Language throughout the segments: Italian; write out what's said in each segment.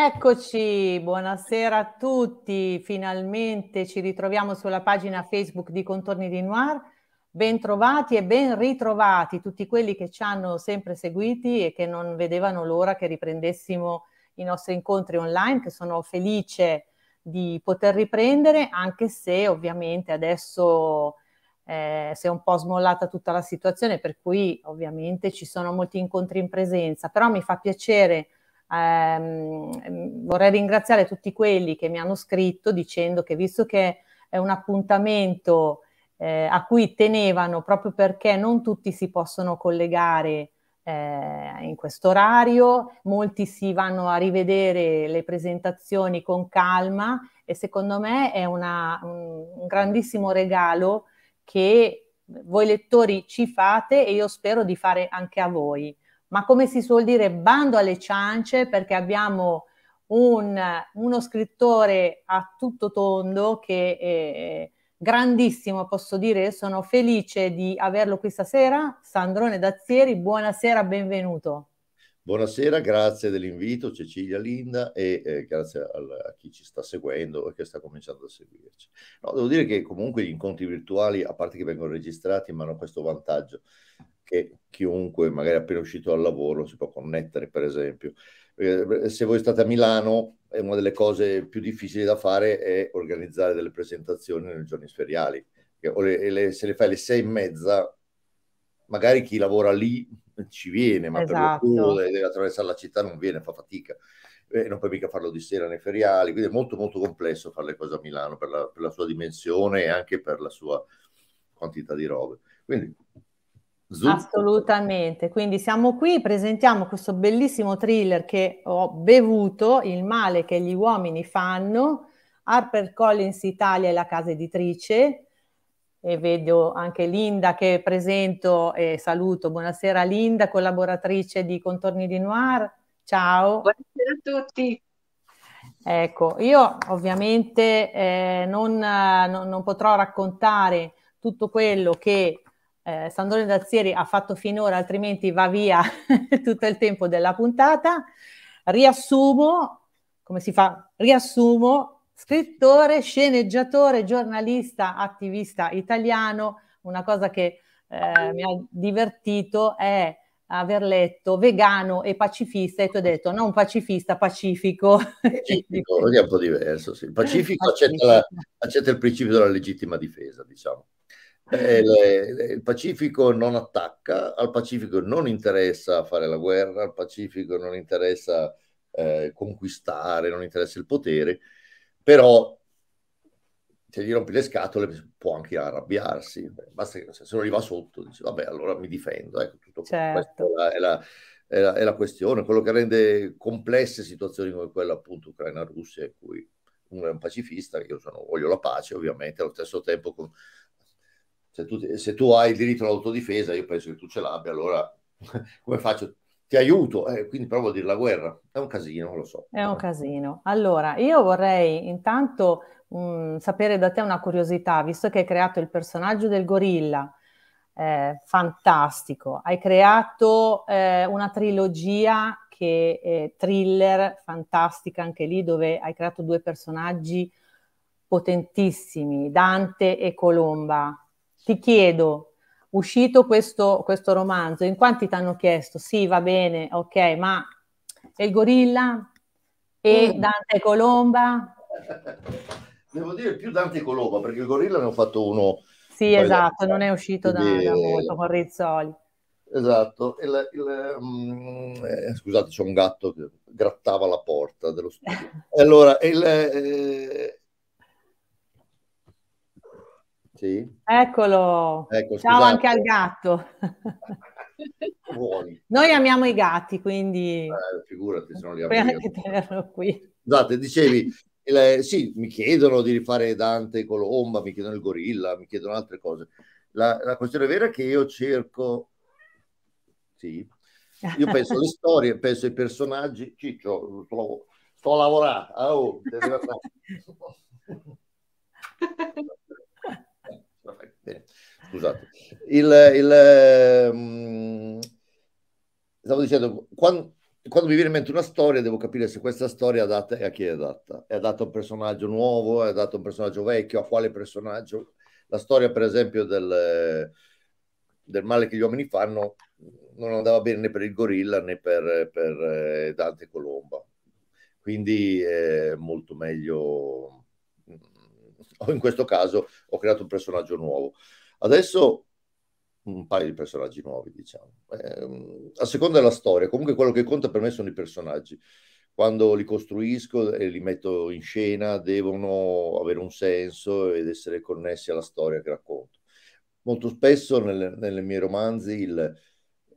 Eccoci, buonasera a tutti. Finalmente ci ritroviamo sulla pagina Facebook di Contorni di Noir. Bentrovati e ben ritrovati tutti quelli che ci hanno sempre seguiti e che non vedevano l'ora che riprendessimo i nostri incontri online, che sono felice di poter riprendere, anche se ovviamente adesso eh, si è un po' smollata tutta la situazione, per cui ovviamente ci sono molti incontri in presenza, però mi fa piacere ehm, mm, vorrei ringraziare tutti quelli che mi hanno scritto dicendo che visto che è un appuntamento eh, a cui tenevano proprio perché non tutti si possono collegare eh, in questo orario, molti si vanno a rivedere le presentazioni con calma e secondo me è una, un grandissimo regalo che voi lettori ci fate e io spero di fare anche a voi ma come si suol dire, bando alle ciance perché abbiamo un, uno scrittore a tutto tondo che è eh, grandissimo, posso dire, sono felice di averlo qui stasera, Sandrone Dazzieri, buonasera, benvenuto. Buonasera, grazie dell'invito Cecilia Linda e eh, grazie al, a chi ci sta seguendo e che sta cominciando a seguirci. No, devo dire che comunque gli incontri virtuali, a parte che vengono registrati, ma hanno questo vantaggio che chiunque, magari appena uscito dal lavoro, si può connettere, per esempio. Eh, se voi state a Milano, una delle cose più difficili da fare è organizzare delle presentazioni nei giorni feriali. se le fai alle sei e mezza, magari chi lavora lì ci viene, ma esatto. per lo deve attraversare la città, non viene, fa fatica. Eh, non puoi mica farlo di sera nei feriali, quindi è molto molto complesso fare le cose a Milano per la, per la sua dimensione e anche per la sua quantità di robe. Quindi Zucco. Assolutamente, quindi siamo qui, presentiamo questo bellissimo thriller che ho bevuto, Il male che gli uomini fanno, Harper Collins Italia è la casa editrice e vedo anche Linda che presento e saluto. Buonasera Linda, collaboratrice di Contorni di Noir. Ciao. Buonasera a tutti. Ecco, io ovviamente eh, non, eh, non, non potrò raccontare tutto quello che eh, Sandone Dazzieri ha fatto finora, altrimenti va via tutto il tempo della puntata. Riassumo, come si fa? Riassumo, scrittore, sceneggiatore, giornalista, attivista italiano. Una cosa che eh, mi ha divertito è aver letto vegano e pacifista e ti ho detto non pacifista, pacifico. Pacifico, è un po' diverso, sì. Il pacifico, pacifico. Accetta, la, accetta il principio della legittima difesa, diciamo. Eh, le, il Pacifico non attacca, al Pacifico non interessa fare la guerra, al Pacifico non interessa eh, conquistare, non interessa il potere, però se gli rompi le scatole può anche arrabbiarsi, basta che se non gli va sotto dice vabbè allora mi difendo, ecco tutto certo. questo è la, è, la, è la, questione, quello che rende complesse situazioni come quella appunto Ucraina-Russia in cui uno è un pacifista, io sono, voglio la pace ovviamente, allo stesso tempo con se tu, se tu hai il diritto all'autodifesa, io penso che tu ce l'abbia, allora come faccio? ti aiuto, eh, quindi provo a dire la guerra. È un casino, lo so. È un casino. Allora, io vorrei intanto mh, mm, sapere da te una curiosità, visto che hai creato il personaggio del gorilla, eh, fantastico, hai creato eh, una trilogia che è thriller, fantastica anche lì, dove hai creato due personaggi potentissimi, Dante e Colomba ti chiedo, uscito questo, questo romanzo, in quanti ti hanno chiesto, sì, va bene, ok, ma e il gorilla e mm. Dante Colomba? Devo dire più Dante Colomba, perché il gorilla ne ho fatto uno. Sì, esatto, non è uscito da, da molto con Rizzoli. Esatto, il, il, um, eh, scusate c'è un gatto che grattava la porta dello studio. Allora, il, eh, sì. Eccolo. Ecco, Ciao anche al gatto. Noi amiamo i gatti, quindi... Eh, figurati, se non li amiamo. qui. Scusate, dicevi, il, eh, sì, mi chiedono di rifare Dante Colomba, mi chiedono il gorilla, mi chiedono altre cose. La, la questione vera è che io cerco... Sì. Io penso alle storie, penso ai personaggi. Ciccio, sto, sto lavorando. Eh, oh, Bene, scusate. Il, il, um, stavo dicendo, quando, quando mi viene in mente una storia devo capire se questa storia è adatta e a chi è adatta. È adatta a un personaggio nuovo, è adatta a un personaggio vecchio, a quale personaggio. La storia, per esempio, del, del male che gli uomini fanno non andava bene né per il gorilla né per, per eh, Dante Colomba. Quindi è molto meglio o in questo caso ho creato un personaggio nuovo. Adesso un paio di personaggi nuovi, diciamo. Eh, a seconda della storia, comunque quello che conta per me sono i personaggi. Quando li costruisco e li metto in scena devono avere un senso ed essere connessi alla storia che racconto. Molto spesso nelle, nelle mie romanzi il,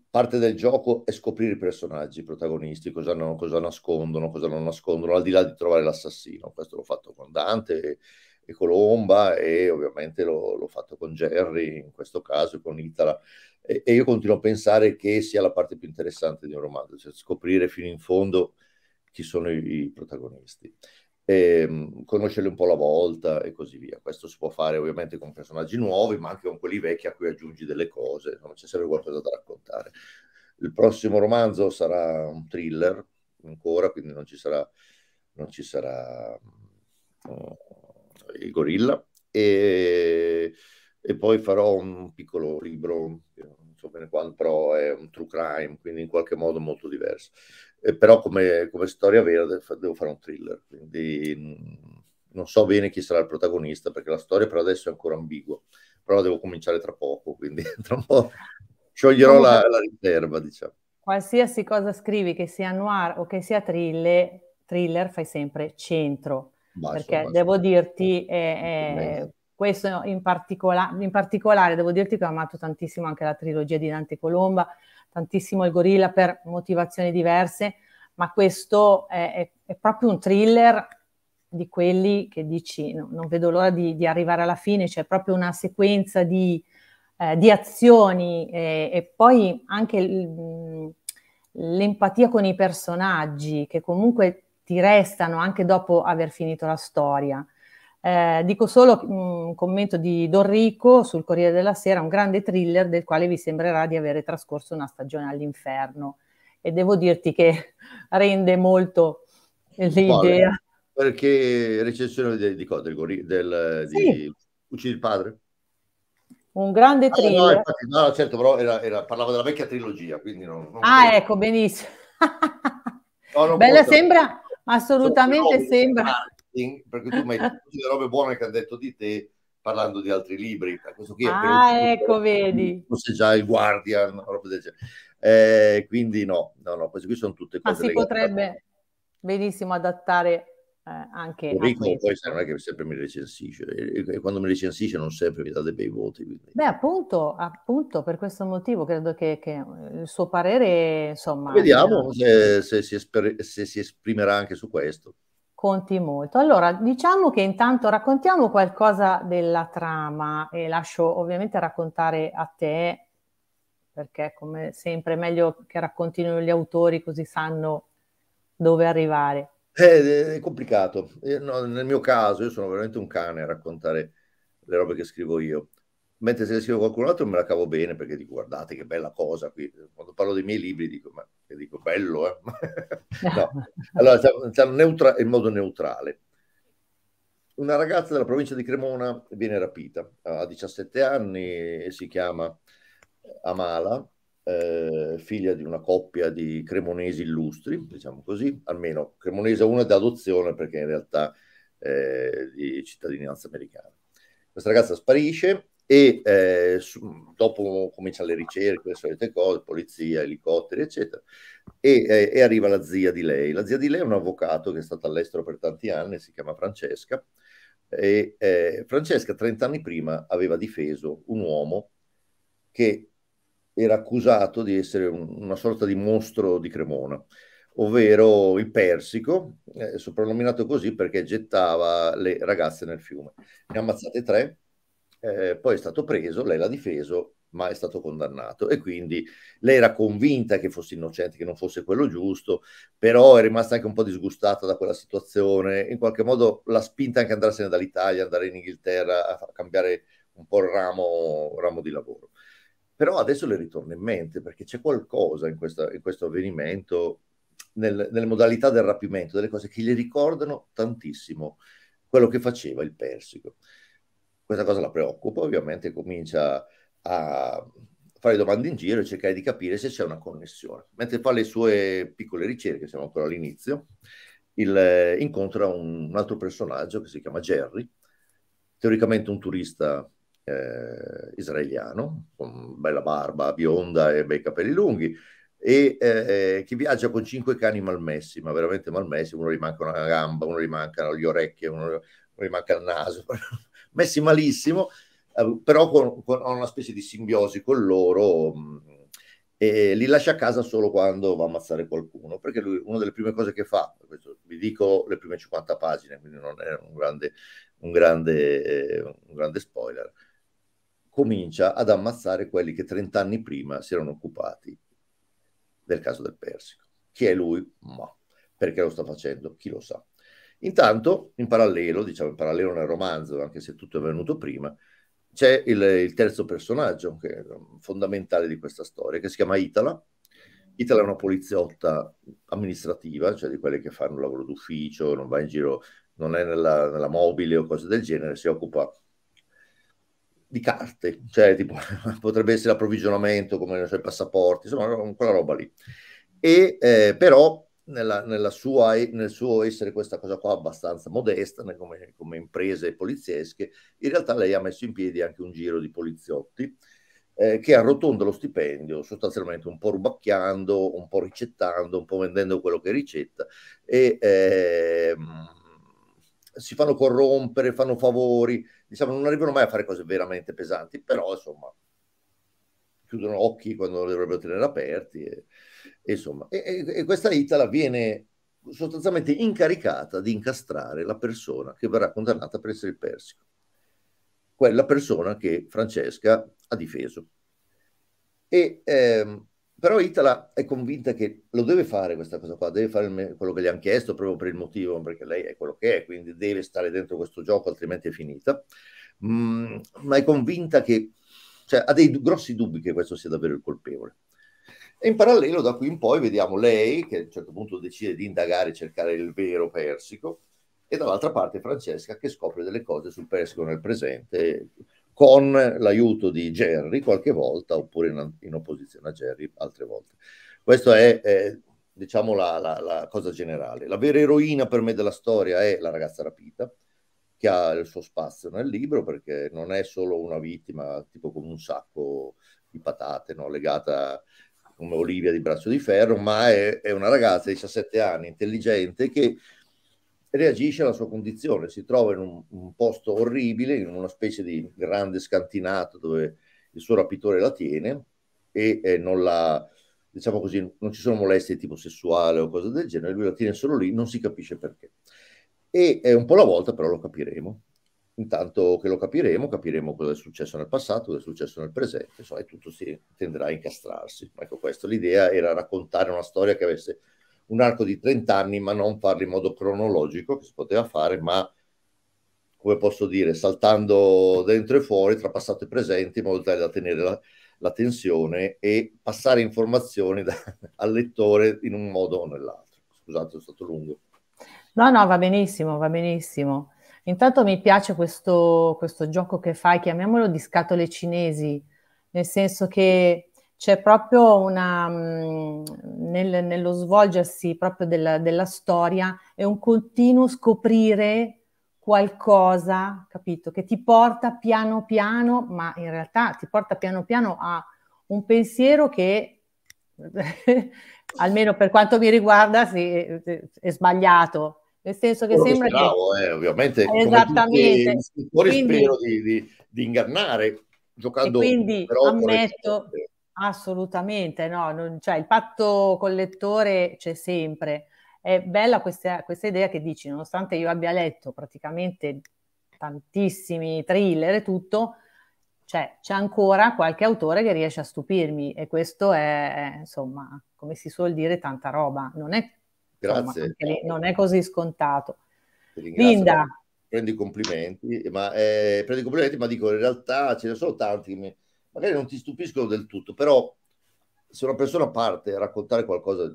parte del gioco è scoprire i personaggi, i protagonisti, cosa, no, cosa nascondono, cosa non nascondono, al di là di trovare l'assassino. Questo l'ho fatto con Dante e Colomba e ovviamente l'ho, l'ho fatto con Jerry in questo caso, con Itala e, e, io continuo a pensare che sia la parte più interessante di un romanzo, cioè scoprire fino in fondo chi sono i, i protagonisti. E, ehm, conoscerli un po' alla volta e così via. Questo si può fare ovviamente con personaggi nuovi, ma anche con quelli vecchi a cui aggiungi delle cose, non c'è sempre qualcosa da raccontare. Il prossimo romanzo sarà un thriller ancora, quindi non ci sarà, non ci sarà eh, il gorilla e, e, poi farò un piccolo libro, non so bene quando, però è un true crime, quindi in qualche modo molto diverso. E però come, come, storia vera devo fare un thriller, quindi mm, non so bene chi sarà il protagonista perché la storia per adesso è ancora ambigua, però devo cominciare tra poco, quindi tra un po' scioglierò la, la riserva, diciamo. Qualsiasi cosa scrivi, che sia noir o che sia thriller, thriller fai sempre centro, basta, perché basta. devo dirti, eh, eh, eh, eh questo in, particola- in particolare, devo dirti che ho amato tantissimo anche la trilogia di Dante Colomba, tantissimo il gorilla per motivazioni diverse, ma questo è, è, è proprio un thriller di quelli che dici no, non vedo l'ora di, di, arrivare alla fine, c'è cioè proprio una sequenza di, eh, di azioni eh, e poi anche mm, l'empatia con i personaggi che comunque ti restano anche dopo aver finito la storia. Eh, dico solo mm, un commento di Dorrico sul Corriere della Sera, un grande thriller del quale vi sembrerà di avere trascorso una stagione all'inferno e devo dirti che rende molto l'idea. Vale, perché recensione di, di, del, del, sì. di Uccidi il padre? Un grande ah, thriller. no, infatti, no, certo, però era, era, parlava della vecchia trilogia, quindi non, non ah, credo. ecco, benissimo. no, Bella, sembra, ma assolutamente sembra. Perché tu mi hai detto tutte le robe buone che hanno detto di te parlando di altri libri. Questo qui è ah, ecco, libro, vedi. Forse già il Guardian, roba del genere. Eh, quindi no, no, no, queste qui sono tutte cose. Ma si legate. potrebbe benissimo adattare eh, anche curriculum poi non è che sempre mi recensisce e quando mi recensisce non sempre mi dà dei bei voti quindi. beh appunto, appunto per questo motivo credo che, che eh, il suo parere insomma vediamo era... se, se, si esper- se si esprimerà anche su questo conti molto allora diciamo che intanto raccontiamo qualcosa della trama e lascio ovviamente raccontare a te perché come sempre è meglio che raccontino gli autori così sanno dove arrivare eh, è complicato. Eh, no, nel mio caso, io sono veramente un cane a raccontare le robe che scrivo io. Mentre se le scrivo qualcun altro me la cavo bene perché dico guardate che bella cosa qui. Quando parlo dei miei libri dico, ma dico bello, eh? no. Allora, siamo neutra- in modo neutrale. Una ragazza della provincia di Cremona viene rapita, ha 17 anni e si chiama Amala eh, figlia di una coppia di cremonesi illustri, diciamo così, almeno cremonese una d'adozione perché in realtà eh, di cittadinanza americana. Questa ragazza sparisce e eh, su, dopo cominciano le ricerche, le solite cose, polizia, elicotteri, eccetera, e, eh, e, arriva la zia di lei. La zia di lei è un avvocato che è stato all'estero per tanti anni, si chiama Francesca, e eh, Francesca 30 anni prima aveva difeso un uomo che era accusato di essere un, una sorta di mostro di Cremona, ovvero il Persico, eh, soprannominato così perché gettava le ragazze nel fiume. Ne ha ammazzate tre, eh, poi è stato preso, lei l'ha difeso, ma è stato condannato e quindi lei era convinta che fosse innocente, che non fosse quello giusto, però è rimasta anche un po' disgustata da quella situazione, in qualche modo l'ha spinta anche ad andarsene dall'Italia, andare in Inghilterra a cambiare un po' il ramo, ramo di lavoro. Però adesso le ritorno in mente perché c'è qualcosa in, questa, in questo avvenimento, nel, nelle modalità del rapimento, delle cose che gli ricordano tantissimo quello che faceva il persico. Questa cosa la preoccupa, ovviamente comincia a fare domande in giro e cercare di capire se c'è una connessione. Mentre fa le sue piccole ricerche, siamo ancora all'inizio, il, incontra un, un, altro personaggio che si chiama Jerry, teoricamente un turista eh, israeliano, con bella barba bionda e bei capelli lunghi, e eh, che viaggia con cinque cani malmessi, ma veramente malmessi, uno gli manca una gamba, uno gli mancano le orecchie, uno gli manca il naso, messi malissimo, eh, però con, con, una specie di simbiosi con loro mh, mm, e li lascia a casa solo quando va a ammazzare qualcuno, perché lui, una delle prime cose che fa, questo, vi dico le prime 50 pagine, quindi non è un grande, un grande, eh, un grande spoiler, comincia ad ammazzare quelli che 30 anni prima si erano occupati del caso del Persico. Chi è lui? Ma perché lo sta facendo? Chi lo sa. Intanto, in parallelo, diciamo in parallelo nel romanzo, anche se tutto è venuto prima, c'è il, il terzo personaggio fondamentale di questa storia, che si chiama Itala. Itala è una poliziotta amministrativa, cioè di quelle che fanno lavoro d'ufficio, non va in giro, non è nella, nella mobile o cose del genere, si occupa di carte, cioè tipo, potrebbe essere l'approvvigionamento come cioè, i passaporti, insomma quella roba lì. E eh, però nella, nella sua, nel suo essere questa cosa qua abbastanza modesta come, come, imprese poliziesche, in realtà lei ha messo in piedi anche un giro di poliziotti eh, che arrotonda lo stipendio sostanzialmente un po' rubacchiando, un po' ricettando, un po' vendendo quello che ricetta e eh, si fanno corrompere, fanno favori diciamo, non arrivano mai a fare cose veramente pesanti, però insomma chiudono occhi quando dovrebbero tenere aperti. E, e insomma, e, e, questa Itala viene sostanzialmente incaricata di incastrare la persona che verrà condannata per essere il persico, quella persona che Francesca ha difeso. E ehm, però Itala è convinta che lo deve fare questa cosa qua, deve fare me- quello che gli hanno chiesto proprio per il motivo, perché lei è quello che è, quindi deve stare dentro questo gioco, altrimenti è finita. Mm, ma è convinta che, cioè, ha dei d- grossi dubbi che questo sia davvero il colpevole. E in parallelo da qui in poi vediamo lei che a un certo punto decide di indagare e cercare il vero persico, e dall'altra parte Francesca che scopre delle cose sul persico nel presente con l'aiuto di Jerry qualche volta oppure in, in, opposizione a Jerry altre volte. Questa è, è diciamo, la, la, la, cosa generale. La vera eroina per me della storia è la ragazza rapita, che ha il suo spazio nel libro perché non è solo una vittima, tipo come un sacco di patate no? legata come Olivia di braccio di ferro, ma è, è una ragazza di 17 anni, intelligente, che reagisce alla sua condizione, si trova in un, un, posto orribile, in una specie di grande scantinato dove il suo rapitore la tiene e eh, non la, diciamo così, non ci sono molestie tipo sessuale o cose del genere, lui la tiene solo lì, non si capisce perché. E è eh, un po' alla volta però lo capiremo. Intanto che lo capiremo, capiremo cosa è successo nel passato, cosa è successo nel presente, insomma, e tutto si tenderà a incastrarsi. Ecco, questa l'idea era raccontare una storia che avesse un arco di 30 anni, ma non farli in modo cronologico, che si poteva fare, ma come posso dire, saltando dentro e fuori, tra passato e presente, in modo tale da tenere la, la tensione e passare informazioni da, al lettore in un modo o nell'altro. Scusate, è stato lungo. No, no, va benissimo, va benissimo. Intanto mi piace questo, questo gioco che fai, chiamiamolo di scatole cinesi, nel senso che c'è proprio una, mm, nel, nello svolgersi proprio della, della, storia, è un continuo scoprire qualcosa, capito, che ti porta piano piano, ma in realtà ti porta piano piano a un pensiero che, almeno per quanto mi riguarda, sì, è sbagliato, nel senso che Quello sembra che, speravo, che... Eh, ovviamente esattamente tutti, quindi, spero di, di, di ingannare giocando quindi ammetto, le... Assolutamente, no, non, cioè il patto collettore c'è sempre. È bella questa, questa idea che dici, nonostante io abbia letto praticamente tantissimi thriller e tutto, cioè, c'è ancora qualche autore che riesce a stupirmi e questo è, insomma, come si suol dire, tanta roba. Non è, insomma, lì, non è così scontato. Linda. Prendi complimenti, ma, eh, prendi complimenti, ma dico, in realtà ce ne sono tanti che mi, magari non ti stupiscono del tutto, però se una persona parte a raccontare qualcosa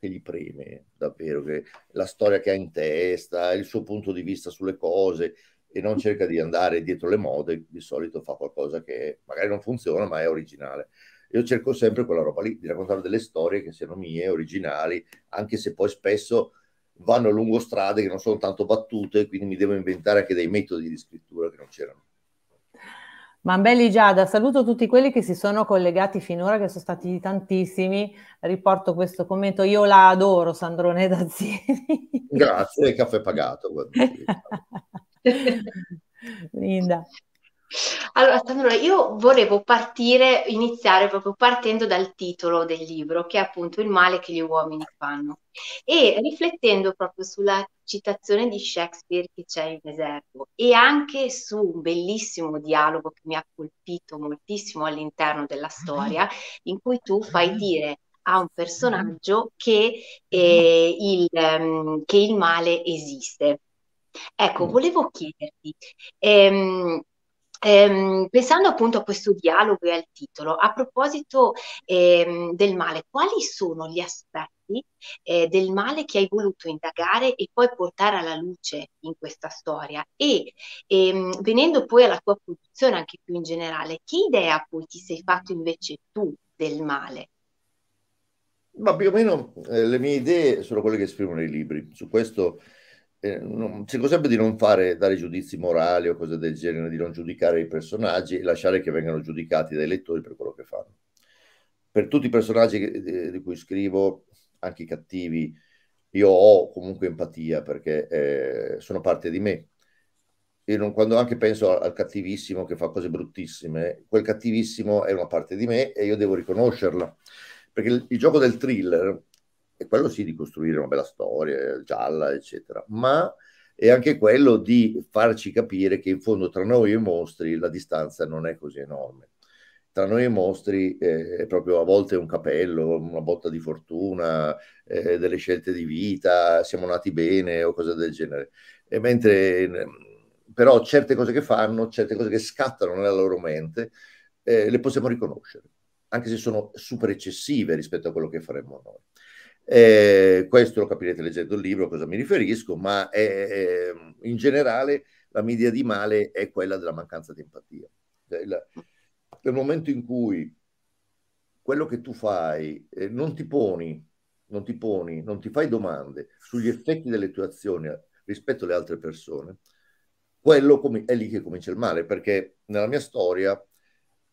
che gli preme davvero, che la storia che ha in testa, il suo punto di vista sulle cose e non cerca di andare dietro le mode, di solito fa qualcosa che magari non funziona ma è originale. Io cerco sempre quella roba lì, di raccontare delle storie che siano mie, originali, anche se poi spesso vanno lungo strade che non sono tanto battute, quindi mi devo inventare anche dei metodi di scrittura che non c'erano. Mambelli Giada, saluto tutti quelli che si sono collegati finora, che sono stati tantissimi. Riporto questo commento. Io la adoro, Sandrone Dazzini. Grazie, caffè pagato. Linda. Allora, Sandra, io volevo partire, iniziare proprio partendo dal titolo del libro, che è appunto Il male che gli uomini fanno, e riflettendo proprio sulla citazione di Shakespeare che c'è in deserto e anche su un bellissimo dialogo che mi ha colpito moltissimo all'interno della mhm. storia, in cui tu fai mhm. dire a un personaggio mhm. che, eh, il, um, che il male esiste. Ecco, mm. volevo chiederti, ehm, Ehm, pensando appunto a questo dialogo e al titolo, a proposito ehm, del male, quali sono gli aspetti eh, del male che hai voluto indagare e poi portare alla luce in questa storia? E ehm, venendo poi alla tua produzione anche più in generale, che idea poi ti sei fatto invece tu del male? Ma più o meno eh, le mie idee sono quelle che esprimo nei libri, su questo eh, non, cerco sempre di non fare, dare giudizi morali o cose del genere, di non giudicare i personaggi e lasciare che vengano giudicati dai lettori per quello che fanno. Per tutti i personaggi che, di cui scrivo, anche i cattivi, io ho comunque empatia perché eh, sono parte di me. E non, quando anche penso al, al cattivissimo che fa cose bruttissime, quel cattivissimo è una parte di me e io devo riconoscerla. Perché il, il gioco del thriller e quello sì di costruire una bella storia, gialla, eccetera, ma è anche quello di farci capire che in fondo tra noi e i mostri la distanza non è così enorme. Tra noi e i mostri eh, è proprio a volte un capello, una botta di fortuna, eh, delle scelte di vita, siamo nati bene o cose del genere. E mentre però certe cose che fanno, certe cose che scattano nella loro mente, eh, le possiamo riconoscere, anche se sono super eccessive rispetto a quello che faremmo noi. Eh, questo lo capirete leggendo il libro a cosa mi riferisco, ma è, è, in generale la media di male è quella della mancanza di empatia. Cioè, la, nel momento in cui quello che tu fai eh, non ti poni, non ti poni, non ti fai domande sugli effetti delle tue azioni eh, rispetto alle altre persone, quello com- è lì che comincia il male, perché nella mia storia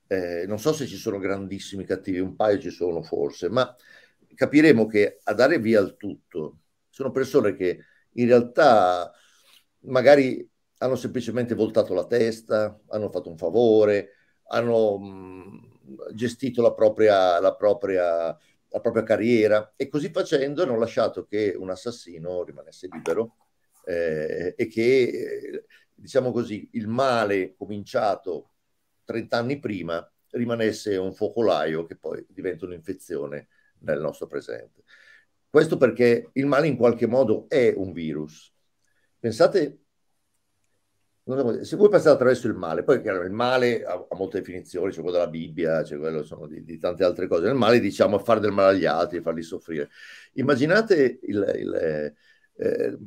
eh, non so se ci sono grandissimi cattivi, un paio ci sono forse, ma capiremo che a dare via al tutto sono persone che in realtà magari hanno semplicemente voltato la testa, hanno fatto un favore, hanno gestito la propria, la, propria, la propria, carriera e così facendo hanno lasciato che un assassino rimanesse libero eh, e che, eh, diciamo così, il male cominciato 30 anni prima rimanesse un focolaio che poi diventa un'infezione nel nostro presente. Questo perché il male in qualche modo è un virus. Pensate, se voi passate attraverso il male, poi chiaro, il male ha, ha molte definizioni, c'è quello della Bibbia, c'è quello insomma, di, di, tante altre cose. Il male diciamo fare del male agli altri, farli soffrire. Immaginate il, il eh, eh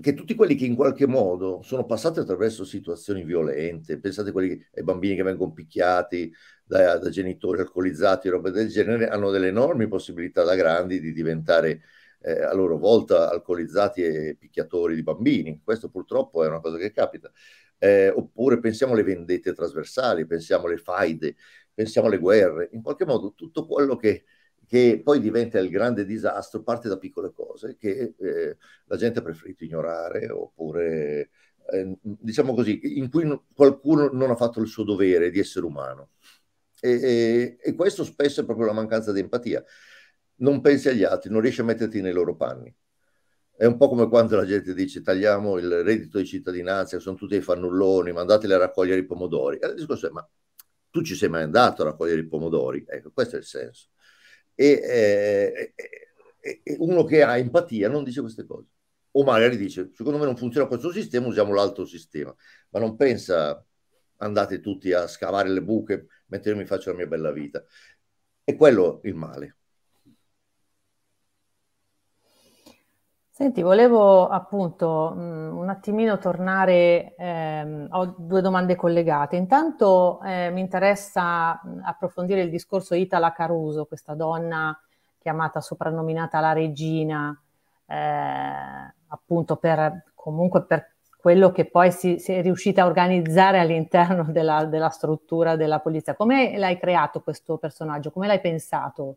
che tutti quelli che in qualche modo sono passati attraverso situazioni violente, pensate che, ai bambini che vengono picchiati da, da genitori alcolizzati, roba del genere, hanno delle enormi possibilità da grandi di diventare eh, a loro volta alcolizzati e picchiatori di bambini. Questo purtroppo è una cosa che capita. Eh, oppure pensiamo alle vendette trasversali, pensiamo alle faide, pensiamo alle guerre, in qualche modo tutto quello che che poi diventa il grande disastro, parte da piccole cose che eh, la gente ha preferito ignorare oppure, eh, diciamo così, in cui qualcuno non ha fatto il suo dovere di essere umano. E, e, e questo spesso è proprio la mancanza di empatia. Non pensi agli altri, non riesci a metterti nei loro panni. È un po' come quando la gente dice tagliamo il reddito di cittadinanza, sono tutti i fannulloni, mandateli a raccogliere i pomodori. E il discorso è ma tu ci sei mai andato a raccogliere i pomodori? Ecco, questo è il senso e, eh, uno che ha empatia non dice queste cose. O magari dice, secondo me non funziona questo sistema, usiamo l'altro sistema. Ma non pensa, andate tutti a scavare le buche, mettermi faccio la mia bella vita. E quello è il male. Senti, volevo appunto mh, mm, un attimino tornare, ehm, ho due domande collegate. Intanto eh, mi interessa mm, approfondire il discorso Itala Caruso, questa donna chiamata, soprannominata la regina, eh, appunto per, comunque per quello che poi si, si è riuscita a organizzare all'interno della, della struttura della polizia. Come l'hai creato questo personaggio? Come l'hai pensato?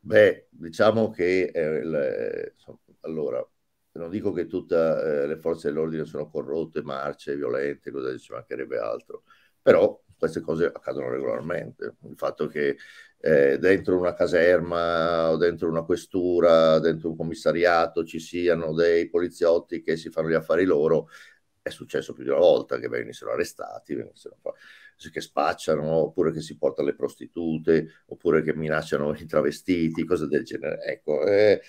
Beh, diciamo che eh, il, insomma, eh, allora, non dico che tutte eh, le forze dell'ordine sono corrotte, marce, violente, cosa ci mancherebbe altro, però queste cose accadono regolarmente. Il fatto che eh, dentro una caserma o dentro una questura, dentro un commissariato ci siano dei poliziotti che si fanno gli affari loro, è successo più di una volta che venissero arrestati, venissero che spacciano, oppure che si portano le prostitute, oppure che minacciano i travestiti, cose del genere. Ecco, eh,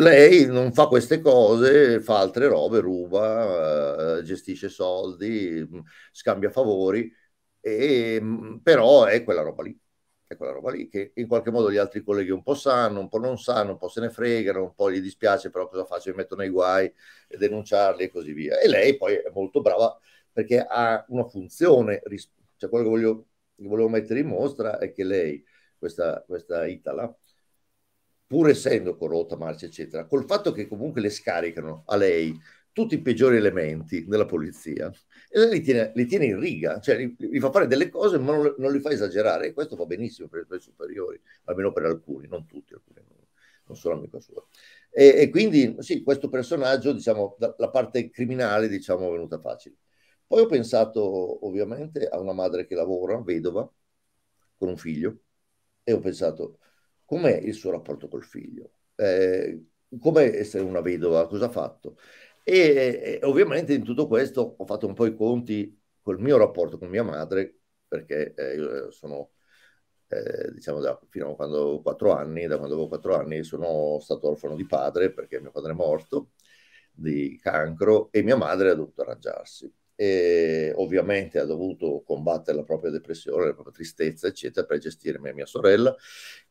lei non fa queste cose, fa altre robe, ruba, eh, gestisce soldi, mm, scambia favori, e, mm, però è quella roba lì. È quella roba lì che in qualche modo gli altri colleghi un po' sanno, un po' non sanno, un po' se ne fregano, un po' gli dispiace, però cosa faccio? Mi metto nei guai e denunciarli e così via. E lei poi è molto brava perché ha una funzione, cioè quello che voglio che volevo mettere in mostra è che lei, questa, questa Itala, pur essendo corrotta, marcia, eccetera, col fatto che comunque le scaricano a lei tutti i peggiori elementi della polizia e lei li tiene, li tiene in riga, cioè li, fa fare delle cose ma non, non, li fa esagerare e questo va benissimo per i suoi superiori, almeno per alcuni, non tutti, alcuni non, non sono amico suo. E, e, quindi sì, questo personaggio, diciamo, da, la parte criminale, diciamo, è venuta facile. Poi ho pensato ovviamente a una madre che lavora, vedova, con un figlio, e ho pensato, com'è il suo rapporto col figlio? Eh, come essere una vedova? Cosa ha fatto? E, e, ovviamente in tutto questo ho fatto un po' i conti col mio rapporto con mia madre, perché eh, io eh, sono, eh, diciamo, da, fino a quando avevo 4 anni, da quando avevo 4 anni sono stato orfano di padre, perché mio padre è morto di cancro e mia madre ha dovuto arrangiarsi e ovviamente ha dovuto combattere la propria depressione, la propria tristezza, eccetera, per gestire me mia sorella.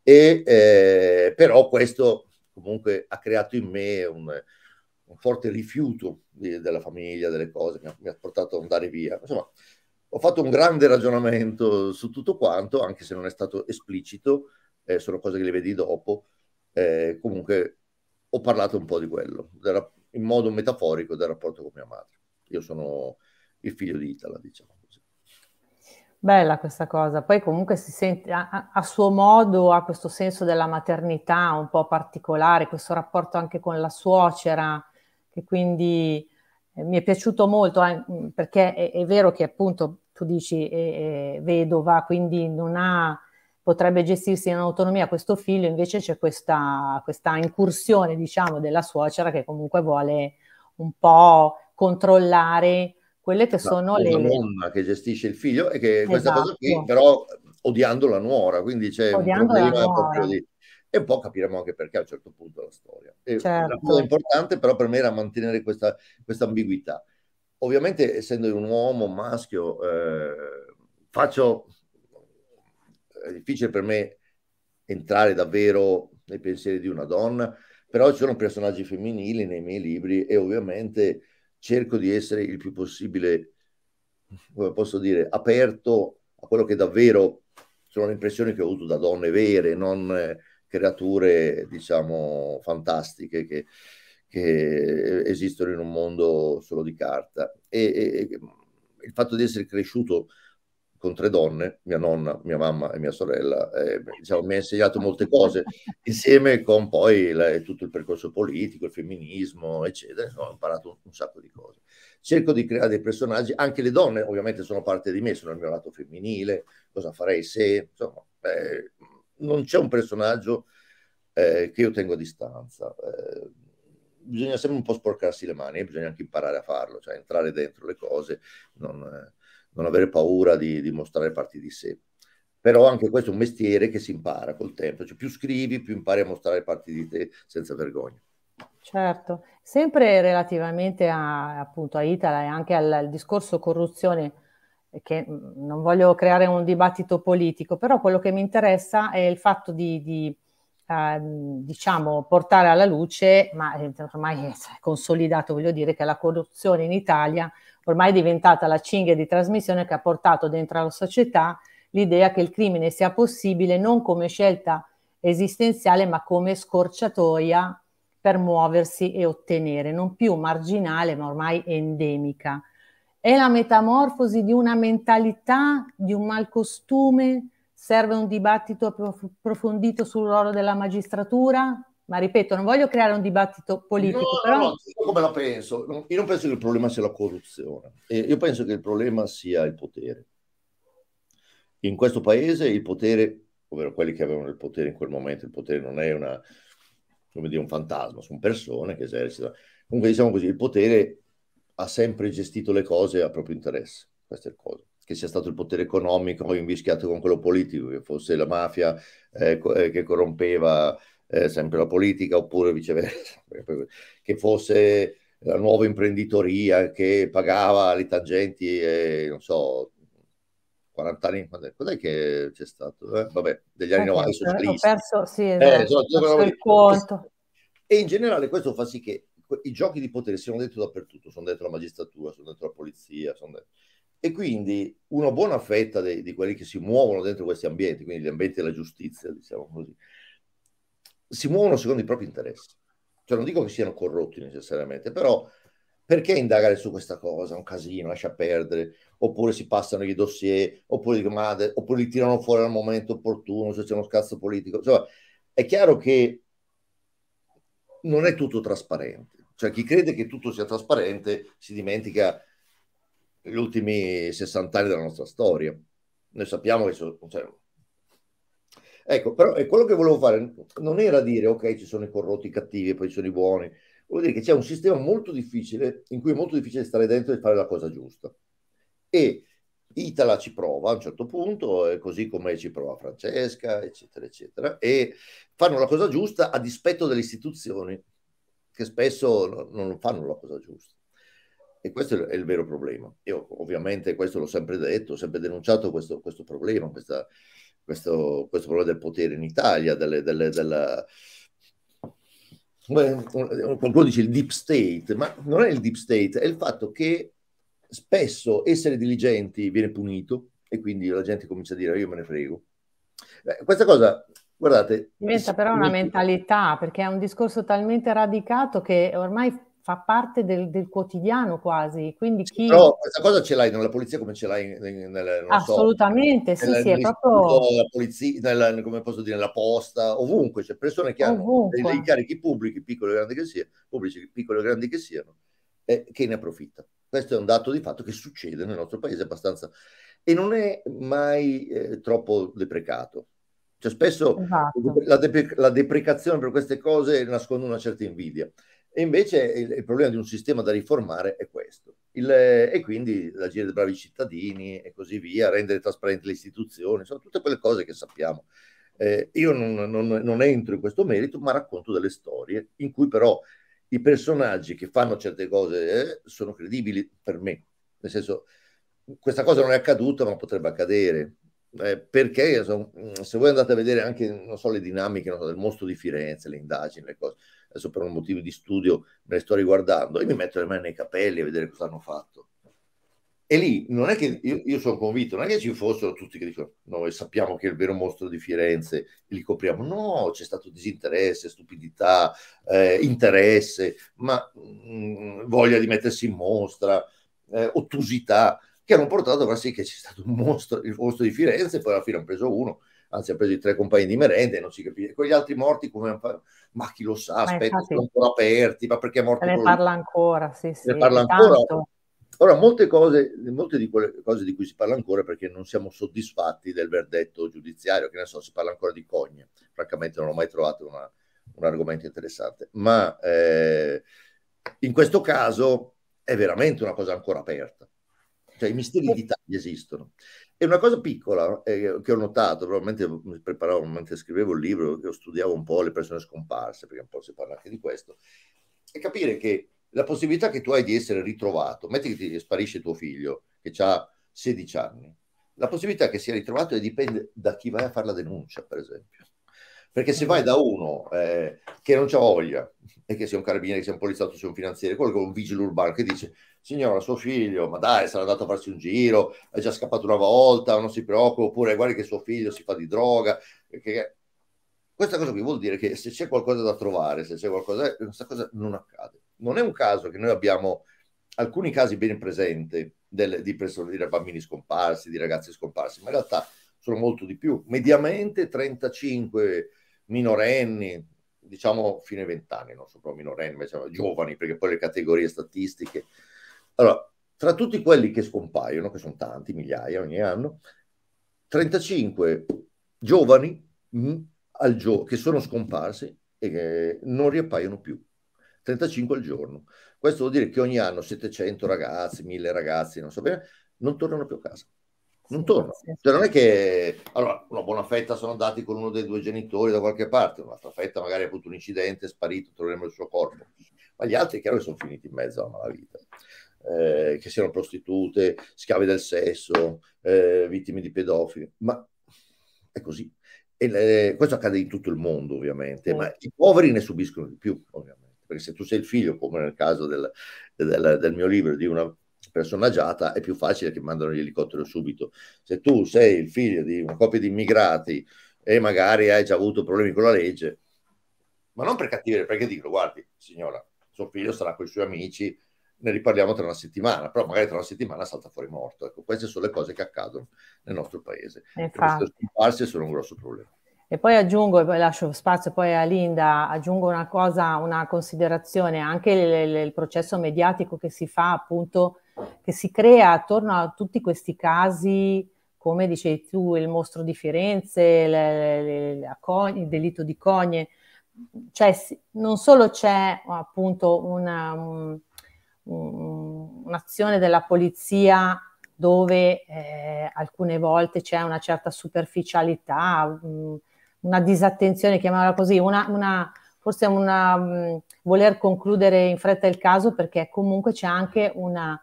E, eh, però questo comunque ha creato in me un, un forte rifiuto di, della famiglia, delle cose, mi ha, mi ha, portato ad andare via. Insomma, ho fatto un grande ragionamento su tutto quanto, anche se non è stato esplicito, eh, sono cose che le vedi dopo. Eh, comunque ho parlato un po' di quello, del, in modo metaforico del rapporto con mia madre. Io sono il figlio di Itala, diciamo così. Bella questa cosa, poi comunque si sente a, a, suo modo ha questo senso della maternità un po' particolare, questo rapporto anche con la suocera, che quindi eh, mi è piaciuto molto eh, mm, perché è, è, vero che appunto tu dici è, eh, è eh, vedova, quindi non ha, potrebbe gestirsi in autonomia questo figlio, invece c'è questa, questa incursione diciamo della suocera che comunque vuole un po' controllare quelle che la, sono le... La nonna che gestisce il figlio e che esatto. questa cosa qui esatto. però odiando la nuora, quindi c'è odiando un problema proprio di... E poi capiremo anche perché a un certo punto la storia. E certo. La cosa importante però per me era mantenere questa, questa ambiguità. Ovviamente essendo un uomo maschio eh, faccio... È difficile per me entrare davvero nei pensieri di una donna, però ci sono personaggi femminili nei miei libri e ovviamente cerco di essere il più possibile, come posso dire, aperto a quello che davvero sono le impressioni che ho avuto da donne vere, non eh, creature, diciamo, fantastiche che, che, esistono in un mondo solo di carta. E, e il fatto di essere cresciuto con tre donne, mia nonna, mia mamma e mia sorella, eh, diciamo, mi ha insegnato molte cose, insieme con poi la, tutto il percorso politico, il femminismo, eccetera, insomma, ho imparato un, un, sacco di cose. Cerco di creare dei personaggi, anche le donne ovviamente sono parte di me, sono il mio lato femminile, cosa farei se, insomma, eh, non c'è un personaggio eh, che io tengo a distanza. Eh, bisogna sempre un po' sporcarsi le mani, bisogna anche imparare a farlo, cioè entrare dentro le cose, non eh, non avere paura di, di mostrare parti di sé. Però anche questo è un mestiere che si impara col tempo, cioè più scrivi, più impari a mostrare parti di te senza vergogna. Certo, sempre relativamente a, appunto a Itala e anche al, al discorso corruzione, eh, che mm, non voglio creare un dibattito politico, però quello che mi interessa è il fatto di, di eh, diciamo, portare alla luce, ma eh, ormai è consolidato, voglio dire, che la corruzione in Italia ormai diventata la cinghia di trasmissione che ha portato dentro la società l'idea che il crimine sia possibile non come scelta esistenziale ma come scorciatoia per muoversi e ottenere, non più marginale ma ormai endemica. È la metamorfosi di una mentalità, di un malcostume? Serve un dibattito approfondito sul ruolo della magistratura? ma ripeto, non voglio creare un dibattito politico. No, però... no, io come la penso? Io non penso che il problema sia la corruzione, eh, io penso che il problema sia il potere. In questo paese il potere, ovvero quelli che avevano il potere in quel momento, il potere non è una, dire, un fantasma, sono persone che esercitano. Comunque diciamo così, il potere ha sempre gestito le cose a proprio interesse, questa è la cosa che sia stato il potere economico invischiato con quello politico, che fosse la mafia eh, eh che corrompeva eh, sempre la politica oppure viceversa, che fosse la nuova imprenditoria che pagava le tangenti e non so 40 anni, cos'è che c'è stato? Eh? Vabbè, degli anni 90 eh, eh, sono perso, sì, eh, esatto, sono perso il conto. E in generale questo fa sì che i giochi di potere siano dentro dappertutto, sono dentro la magistratura, sono dentro la polizia, sono dentro... E quindi una buona fetta de- di quelli che si muovono dentro questi ambienti, quindi gli ambienti della giustizia, diciamo così, si muovono secondo i propri interessi. Cioè, non dico che siano corrotti necessariamente, però perché indagare su questa cosa? un casino, lascia perdere. Oppure si passano i dossier, oppure, madre, ah, oppure li tirano fuori al momento opportuno, se c'è uno scazzo politico. Insomma, è chiaro che non è tutto trasparente. Cioè, chi crede che tutto sia trasparente si dimentica gli ultimi 60 anni della nostra storia. Noi sappiamo che cioè, Ecco, però è eh, quello che volevo fare non era dire ok, ci sono i corrotti cattivi e poi ci sono i buoni. Vuol dire che c'è un sistema molto difficile in cui è molto difficile stare dentro e fare la cosa giusta. E Itala ci prova a un certo punto, eh, così come ci prova Francesca, eccetera, eccetera, e fanno la cosa giusta a dispetto delle istituzioni, che spesso non fanno la cosa giusta. E questo è il vero problema. Io ovviamente questo l'ho sempre detto, ho sempre denunciato questo, questo problema, questa, questo, questo problema del potere in Italia, delle, delle, della, qualcuno dice il deep state, ma non è il deep state, è il fatto che spesso essere diligenti viene punito e quindi la gente comincia a dire ah, io me ne frego. Beh, questa cosa, guardate... Diventa però una mentalità, perché è un discorso talmente radicato che ormai fa parte del, del quotidiano quasi. Quindi chi... Però questa cosa ce l'hai nella polizia come ce l'hai nel, Assolutamente, so, sì, nella, sì, è proprio... Polizia, nella, come posso dire, nella posta, ovunque, c'è persone che hanno dei, dei carichi pubblici, piccoli o grandi che siano, pubblici, piccoli o grandi che siano, e che ne approfitta. Questo è un dato di fatto che succede nel nostro paese abbastanza... E non è mai eh, troppo deprecato. Cioè, spesso esatto. la, depre- la, deprecazione per queste cose nasconde una certa invidia. E invece il, il, problema di un sistema da riformare è questo. Il, e quindi l'agire dei bravi cittadini e così via, rendere trasparenti le istituzioni, sono tutte quelle cose che sappiamo. Eh, io non, non, non entro in questo merito, ma racconto delle storie in cui però i personaggi che fanno certe cose eh, sono credibili per me. Nel senso, questa cosa non è accaduta, ma potrebbe accadere. Eh, perché se voi andate a vedere anche non so, le dinamiche so, del mostro di Firenze, le indagini, le cose, adesso per un motivo di studio me le sto riguardando e mi metto le mani nei capelli a vedere cosa hanno fatto. E lì non è che io, io sono convinto, non è che ci fossero tutti che dicono noi sappiamo che è il vero mostro di Firenze li copriamo. No, c'è stato disinteresse, stupidità, eh, interesse, ma mh, mm, voglia di mettersi in mostra, eh, ottusità, che hanno portato a far sì che c'è stato un mostro, il mostro di Firenze, poi alla fine hanno preso uno anzi ha preso i tre compagni di merenda e non si capisce. Con gli altri morti come... Ma chi lo sa, aspetta, sono ancora aperti, ma perché è morto... Se ne parla lui? ancora, sì, sì. Se ne parla ancora. Ora, molte cose, molte di quelle cose di cui si parla ancora perché non siamo soddisfatti del verdetto giudiziario, che ne so, si parla ancora di cogne, francamente non ho mai trovato una, un argomento interessante, ma eh, in questo caso è veramente una cosa ancora aperta. Cioè i misteri d'Italia esistono. E una cosa piccola eh, che ho notato, probabilmente mi preparavo mentre scrivevo il libro, che studiavo un po' le persone scomparse, perché un po' si parla anche di questo, è capire che la possibilità che tu hai di essere ritrovato, metti che ti sparisce tuo figlio, che ha 16 anni, la possibilità che sia ritrovato dipende da chi vai a fare la denuncia, per esempio. Perché se vai mm-hmm. da uno eh, che non c'ha voglia, e che sia un carabiniere, che sia un poliziotto, sia un finanziere, quello che è un vigile urbano che dice signora, suo figlio, ma dai, sarà andato a farsi un giro, è già scappato una volta, non si preoccupa, oppure guardi che suo figlio si fa di droga. Che... Questa cosa qui vuol dire che se c'è qualcosa da trovare, se c'è qualcosa, eh, questa cosa non accade. Non è un caso che noi abbiamo alcuni casi ben presenti del, di, di bambini scomparsi, di ragazzi scomparsi, ma in realtà sono molto di più. Mediamente 35 minorenni, diciamo fine vent'anni, non sono proprio minorenni, ma diciamo giovani, perché poi le categorie statistiche allora, tra tutti quelli che scompaiono, che sono tanti, migliaia ogni anno, 35 giovani mh, mm, gio- che sono scomparsi e che non riappaiono più. 35 al giorno. Questo vuol dire che ogni anno 700 ragazzi, 1000 ragazzi, non so bene, non tornano più a casa. Non tornano. Cioè non è che allora, una buona fetta sono andati con uno dei due genitori da qualche parte, un'altra fetta magari ha avuto un incidente, è sparito, troveremo il suo corpo. Ma gli altri è chiaro che sono finiti in mezzo alla malavita eh, che siano prostitute, schiavi del sesso, eh, vittime di pedofili, ma è così. E le, questo accade in tutto il mondo, ovviamente, ma certo. i poveri ne subiscono di più, ovviamente, perché se tu sei il figlio, come nel caso del, del, del mio libro, di una personaggiata, è più facile che mandano l'elicottero subito. Se tu sei il figlio di una coppia di immigrati e magari hai già avuto problemi con la legge, ma non per cattiveria, perché dico, guardi, signora, suo figlio sarà con i suoi amici, ne riparliamo tra una settimana, però magari tra una settimana salta fuori morto. Ecco, queste sono le cose che accadono nel nostro paese. Infatti. sono un grosso problema. E poi aggiungo, e poi lascio spazio poi a Linda, aggiungo una cosa, una considerazione, anche il, il processo mediatico che si fa appunto, che si crea attorno a tutti questi casi, come dicevi tu, il mostro di Firenze, le, le, le, Cogne, il delitto di Cogne, cioè non solo c'è appunto una... Un, un'azione della polizia dove eh, alcune volte c'è una certa superficialità, mm, una disattenzione, chiamiamola così, una, una, forse una um, voler concludere in fretta il caso perché comunque c'è anche una,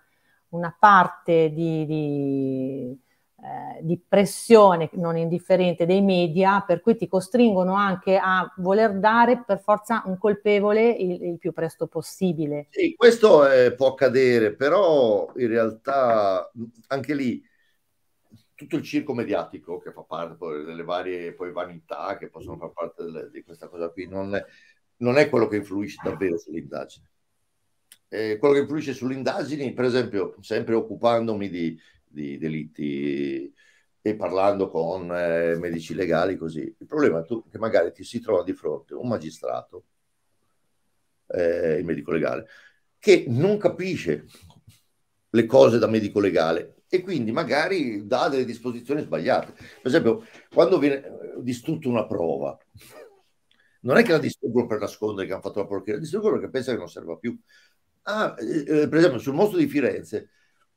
una parte di, di, eh, di pressione non indifferente dei media, per cui ti costringono anche a voler dare per forza un colpevole il, il più presto possibile. Sì, questo eh, può accadere, però in realtà anche lì tutto il circo mediatico che fa parte poi, delle varie poi, vanità che possono far parte delle, di questa cosa qui non è, non è quello che influisce davvero sull'indagine. Eh, quello che influisce sulle indagini, per esempio, sempre occupandomi di, di delitti e parlando con eh, medici legali così. Il problema è che magari ti si trova di fronte un magistrato, eh, il medico legale, che non capisce le cose da medico legale e quindi magari dà delle disposizioni sbagliate. Per esempio, quando viene eh, distrutta una prova, non è che la distruggono per nascondere che hanno fatto la porcheria, la distruggono perché pensa che non serva più. Ah, eh, eh per esempio, sul mostro di Firenze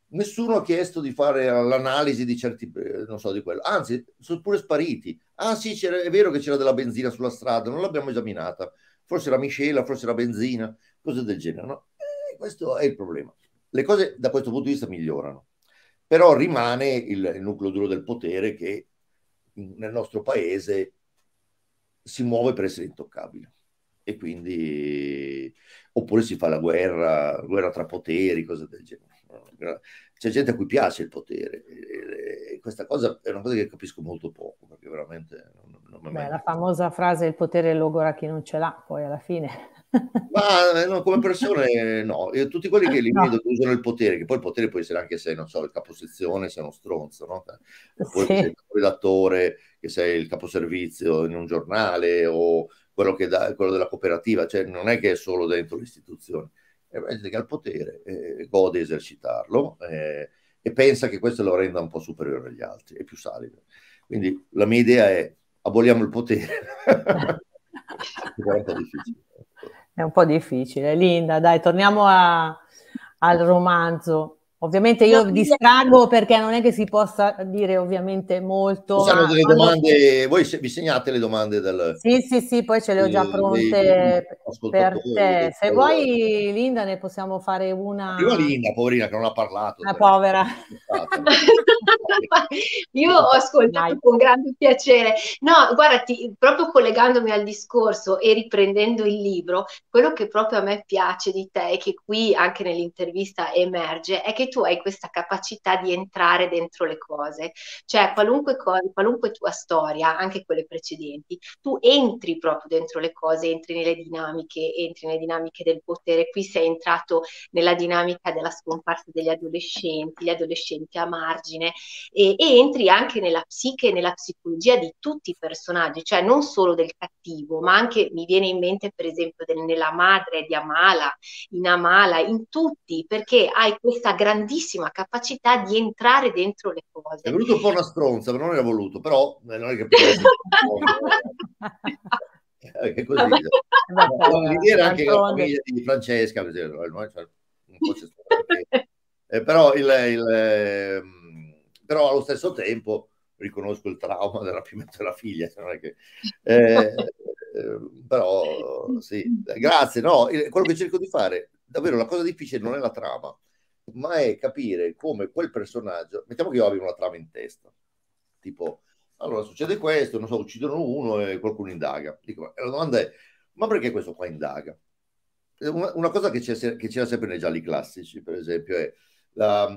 nessuno ha chiesto di fare l'analisi di certi, eh, non so, di quello. Anzi, sono pure spariti. Ah sì, è vero che c'era della benzina sulla strada, non l'abbiamo esaminata. Forse la miscela, forse la benzina, cose del genere. No? E eh, questo è il problema. Le cose da questo punto di vista migliorano, però rimane il, il nucleo duro del potere che nel nostro paese si muove per essere intoccabile e quindi oppure si fa la guerra, guerra tra poteri, cose del genere. Eh, c'è gente a cui piace il potere e questa cosa è una cosa che capisco molto poco perché veramente non, non Beh, mai... la famosa frase il potere logora chi non ce l'ha poi alla fine. Ma eh, no, come persone no, Io, tutti quelli che elimino no. usano il potere, che poi il potere può essere anche se non so, il caposezione, sei uno stronzo, no? Cioè, poi sì. sei il redattore, che sei il caposervizio in un giornale o quello, da, quello della cooperativa, cioè non è che è solo dentro l'istituzione, eh, è gente che ha il potere, eh, gode esercitarlo eh, e pensa che questo lo renda un po' superiore agli altri e più salido. Quindi la mia idea è aboliamo il potere. è un po' difficile. Linda, dai, torniamo a, al romanzo. Ovviamente io no, distraggo perché non è che si possa dire ovviamente molto. delle Domande, voi se, vi segnate le domande del... Sì, sì, sì, poi ce le ho già pronte dei, per te. Se vuoi Linda ne possiamo fare una... Io Linda, poverina che non ha parlato. La cioè, povera. io ho ascoltato Dai. con grande piacere. No, guarda, ti, proprio collegandomi al discorso e riprendendo il libro, quello che proprio a me piace di te e che qui anche nell'intervista emerge è che tu hai questa capacità di entrare dentro le cose, cioè qualunque, cosa, qualunque tua storia, anche quelle precedenti, tu entri proprio dentro le cose, entri nelle dinamiche, entri nelle dinamiche del potere, qui sei entrato nella dinamica della scomparsa degli adolescenti, gli adolescenti a margine e, e entri anche nella psiche, nella psicologia di tutti i personaggi, cioè non solo del cattivo, ma anche mi viene in mente per esempio del, nella madre di Amala, in Amala, in tutti, perché hai questa grande grandissima capacità di entrare dentro le cose. È venuto un po' una stronza, ma non era voluto, però eh, non è che eh, eh, che così era anche la famiglia di Francesca così, cioè, eh, però, il, il, ehm, però allo stesso tempo riconosco il trauma del rapimento della figlia cioè, che, eh, ehm, però sì grazie no quello che cerco di fare davvero la cosa difficile non è la trama ma è capire come quel personaggio, mettiamo che io abbia una trama in testa, tipo, allora succede questo, non so, uccidono uno e qualcuno indaga. Dico, la domanda è, ma perché questo qua indaga? Una cosa che, che c'era sempre nei gialli classici, per esempio, è la mm,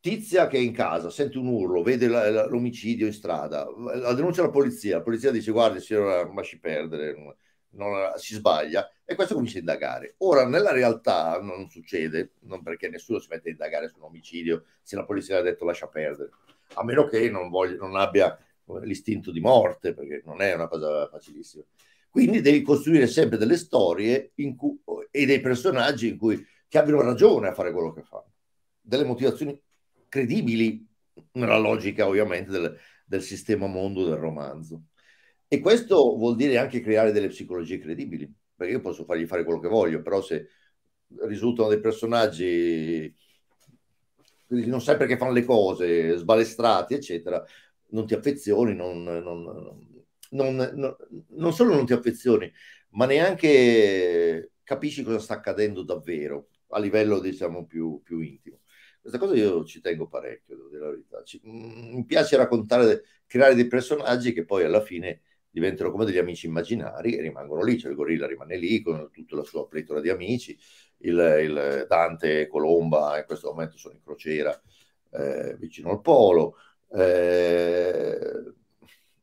tizia che è in casa, sente un urlo, vede la, la, l'omicidio in strada, la denuncia alla polizia, la polizia dice guardi, signora, lasci perdere, non, si sbaglia e questo comincia a indagare. Ora, nella realtà non succede, non perché nessuno si mette a indagare su un omicidio se la polizia ha detto lascia perdere, a meno che non, voglia, non abbia eh, l'istinto di morte, perché non è una cosa facilissima. Quindi devi costruire sempre delle storie cui, e dei personaggi in cui, che abbiano ragione a fare quello che fanno, delle motivazioni credibili nella logica ovviamente del, del sistema mondo del romanzo. E questo vuol dire anche creare delle psicologie credibili, perché io posso fargli fare quello che voglio, però se risultano dei personaggi non sai perché fanno le cose, sbalestrati, eccetera, non ti affezioni, non, non, non, non, solo non ti affezioni, ma neanche capisci cosa sta accadendo davvero a livello, diciamo, più, più intimo. Questa cosa io ci tengo parecchio, devo dire la verità. Ci, mi piace raccontare, creare dei personaggi che poi alla fine diventano come degli amici immaginari e rimangono lì, cioè il gorilla rimane lì con tutta la sua pletora di amici, il, il Dante e Colomba in questo momento sono in crociera eh, vicino al polo, eh,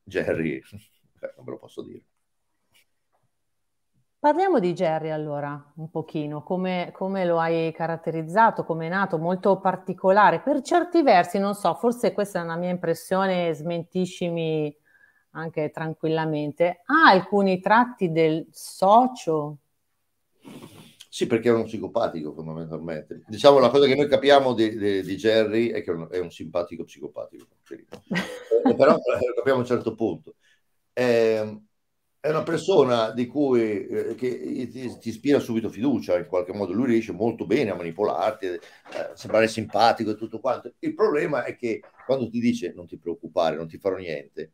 Jerry, eh, non ve lo posso dire. Parliamo di Jerry allora un pochino, come, come, lo hai caratterizzato, come è nato, molto particolare, per certi versi, non so, forse questa è una mia impressione, smentiscimi anche tranquillamente, ha alcuni tratti del socio? Sì, perché è uno psicopatico fondamentalmente. Diciamo la cosa che noi capiamo di, di, di Jerry è che è un simpatico psicopatico. Eh, però lo eh, capiamo a un certo punto. È, ehm, è una persona di cui eh, che ti, ti, ispira subito fiducia in qualche modo. Lui riesce molto bene a manipolarti, eh, sembrare simpatico e tutto quanto. Il problema è che quando ti dice non ti preoccupare, non ti farò niente,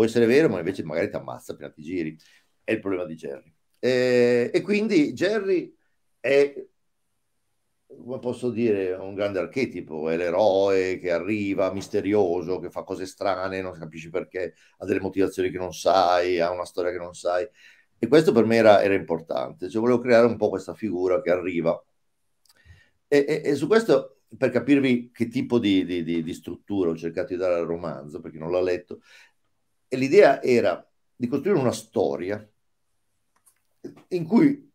può essere vero, ma invece magari ti ammazza appena ti giri. È il problema di Jerry. Eh, e quindi Jerry è, come posso dire, un grande archetipo, è l'eroe che arriva misterioso, che fa cose strane, non capisci perché, ha delle motivazioni che non sai, ha una storia che non sai. E questo per me era, era importante, cioè volevo creare un po' questa figura che arriva. E, e, e su questo, per capirvi che tipo di, di, di, di, struttura ho cercato di dare al romanzo, perché non l'ha letto, e l'idea era di costruire una storia in cui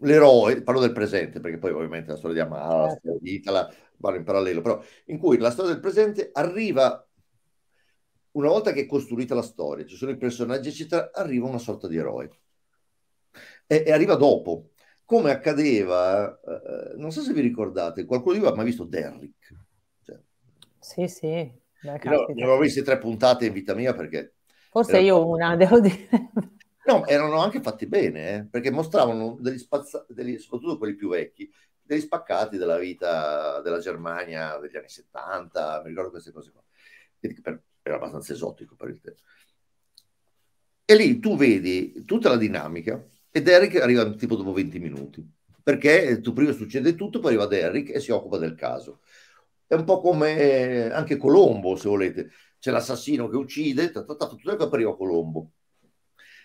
l'eroe, parlo del presente, perché poi ovviamente la storia di Amara, la storia di Itala vanno in parallelo, però in cui la storia del presente arriva una volta che è costruita la storia, ci sono i personaggi, eccetera, arriva una sorta di eroe. E, e arriva dopo, come accadeva, eh, eh non so se vi ricordate, qualcuno di voi ha mai visto Derrick? Cioè, sì, sì. Beh, no, ne avevo viste tre puntate in vita mia perché... Forse io una, devo dire. No, erano anche fatti bene, eh, perché mostravano degli spazzati, soprattutto quelli più vecchi, degli spaccati della vita della Germania degli anni 70, mi ricordo queste cose qua. Per, era abbastanza esotico per il tempo. E lì tu vedi tutta la dinamica e Derek arriva tipo dopo 20 minuti, perché eh, tu prima succede tutto, poi arriva Derek e si occupa del caso. È un po' come eh, anche Colombo, se volete. C'è l'assassino che uccide, tutto quello che appariva Colombo.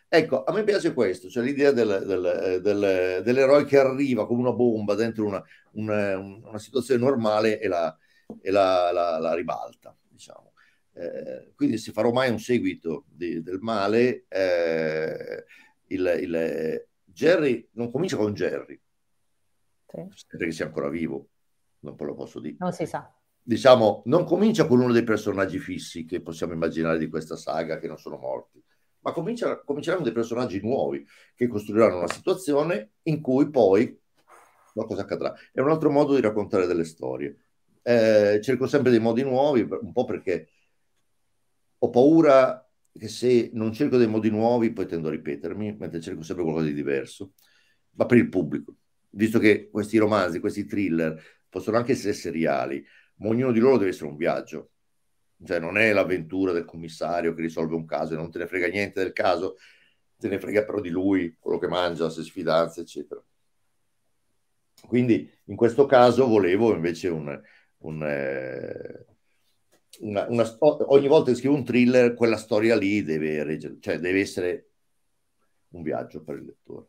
Ecco, a me piace questo, cioè l'idea del, del, eh, del, dell'eroe che arriva come una bomba dentro una, una, una situazione normale e la, e la, la, la ribalta, diciamo. Eh, quindi se farò mai un seguito di, del male, eh, il, il, Jerry non comincia con Jerry, sì. sempre che sia ancora vivo, dopo lo posso dire. Non si sa. Diciamo, non comincia con uno dei personaggi fissi che possiamo immaginare di questa saga che non sono morti, ma comincia, cominceranno dei personaggi nuovi che costruiranno una situazione in cui poi qualcosa accadrà. È un altro modo di raccontare delle storie. Eh, cerco sempre dei modi nuovi, un po' perché ho paura che se non cerco dei modi nuovi poi tendo a ripetermi, mentre cerco sempre qualcosa di diverso, ma per il pubblico, visto che questi romanzi, questi thriller possono anche essere seriali, ma ognuno di loro deve essere un viaggio. Cioè, non è l'avventura del commissario che risolve un caso e non te ne frega niente del caso, te ne frega però di lui, quello che mangia, se sfidanza, eccetera. Quindi in questo caso volevo invece un, un, eh, una, una sto- ogni volta che scrivo un thriller, quella storia lì deve, reggere, cioè deve essere un viaggio per il lettore.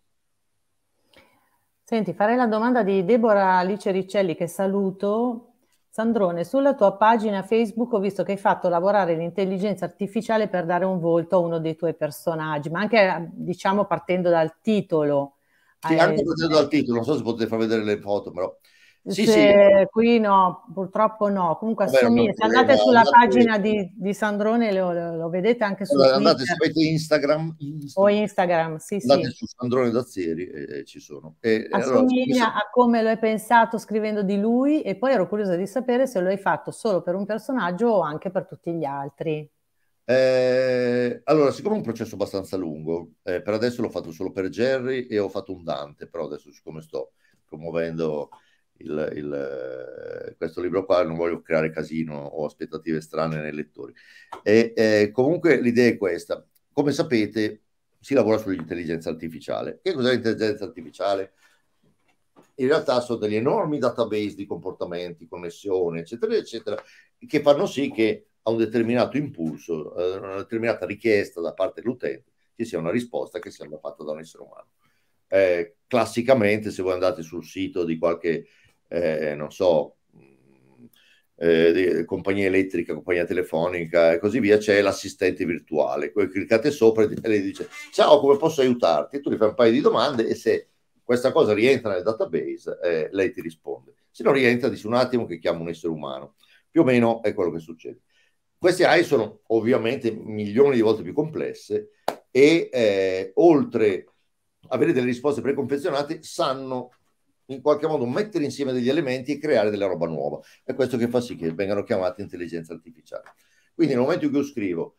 Senti, farei la domanda di Deborah Alice Riccelli che saluto. Sandrone, sulla tua pagina Facebook ho visto che hai fatto lavorare l'intelligenza artificiale per dare un volto a uno dei tuoi personaggi, ma anche diciamo partendo dal titolo. Sì, anche eh, partendo dal titolo, non so se potete far vedere le foto, però sì, sì. Qui no, purtroppo no. Comunque assomiglia. Se andate eh, sulla andate pagina di, di, Sandrone lo, lo, vedete anche su allora, Andate, se avete Instagram, Instagram, o Instagram, sì, andate sì. su Sandrone Dazzieri e eh, eh, ci sono. E, eh, assomiglia allora, a come lo hai pensato scrivendo di lui e poi ero curiosa di sapere se lo hai fatto solo per un personaggio o anche per tutti gli altri. Eh, allora, siccome è un processo abbastanza lungo, eh, per adesso l'ho fatto solo per Jerry e ho fatto un Dante, però adesso siccome sto promuovendo il, il, eh, questo libro qua, non voglio creare casino o aspettative strane nei lettori. E, eh, comunque l'idea è questa, come sapete si lavora sull'intelligenza artificiale. Che cos'è l'intelligenza artificiale? In realtà sono degli enormi database di comportamenti, connessioni, eccetera, eccetera, che fanno sì che a un determinato impulso, a eh, una determinata richiesta da parte dell'utente, ci sia una risposta che sia fatta da un essere umano. Eh, classicamente, se voi andate sul sito di qualche eh, non so, mm, eh, compagnia elettrica, compagnia telefonica e così via, c'è l'assistente virtuale. Cliccate sopra e lei dice ciao, come posso aiutarti? E tu gli fai un paio di domande e se questa cosa rientra nel database, eh, lei ti risponde. Se non rientra, dici un attimo che chiamo un essere umano. Più o meno è quello che succede. Queste AI sono ovviamente milioni di volte più complesse e eh, oltre avere delle risposte preconfezionate, sanno in qualche modo mettere insieme degli elementi e creare della roba nuova. È questo che fa sì che vengano chiamate intelligenza artificiale. Quindi nel momento in cui io scrivo,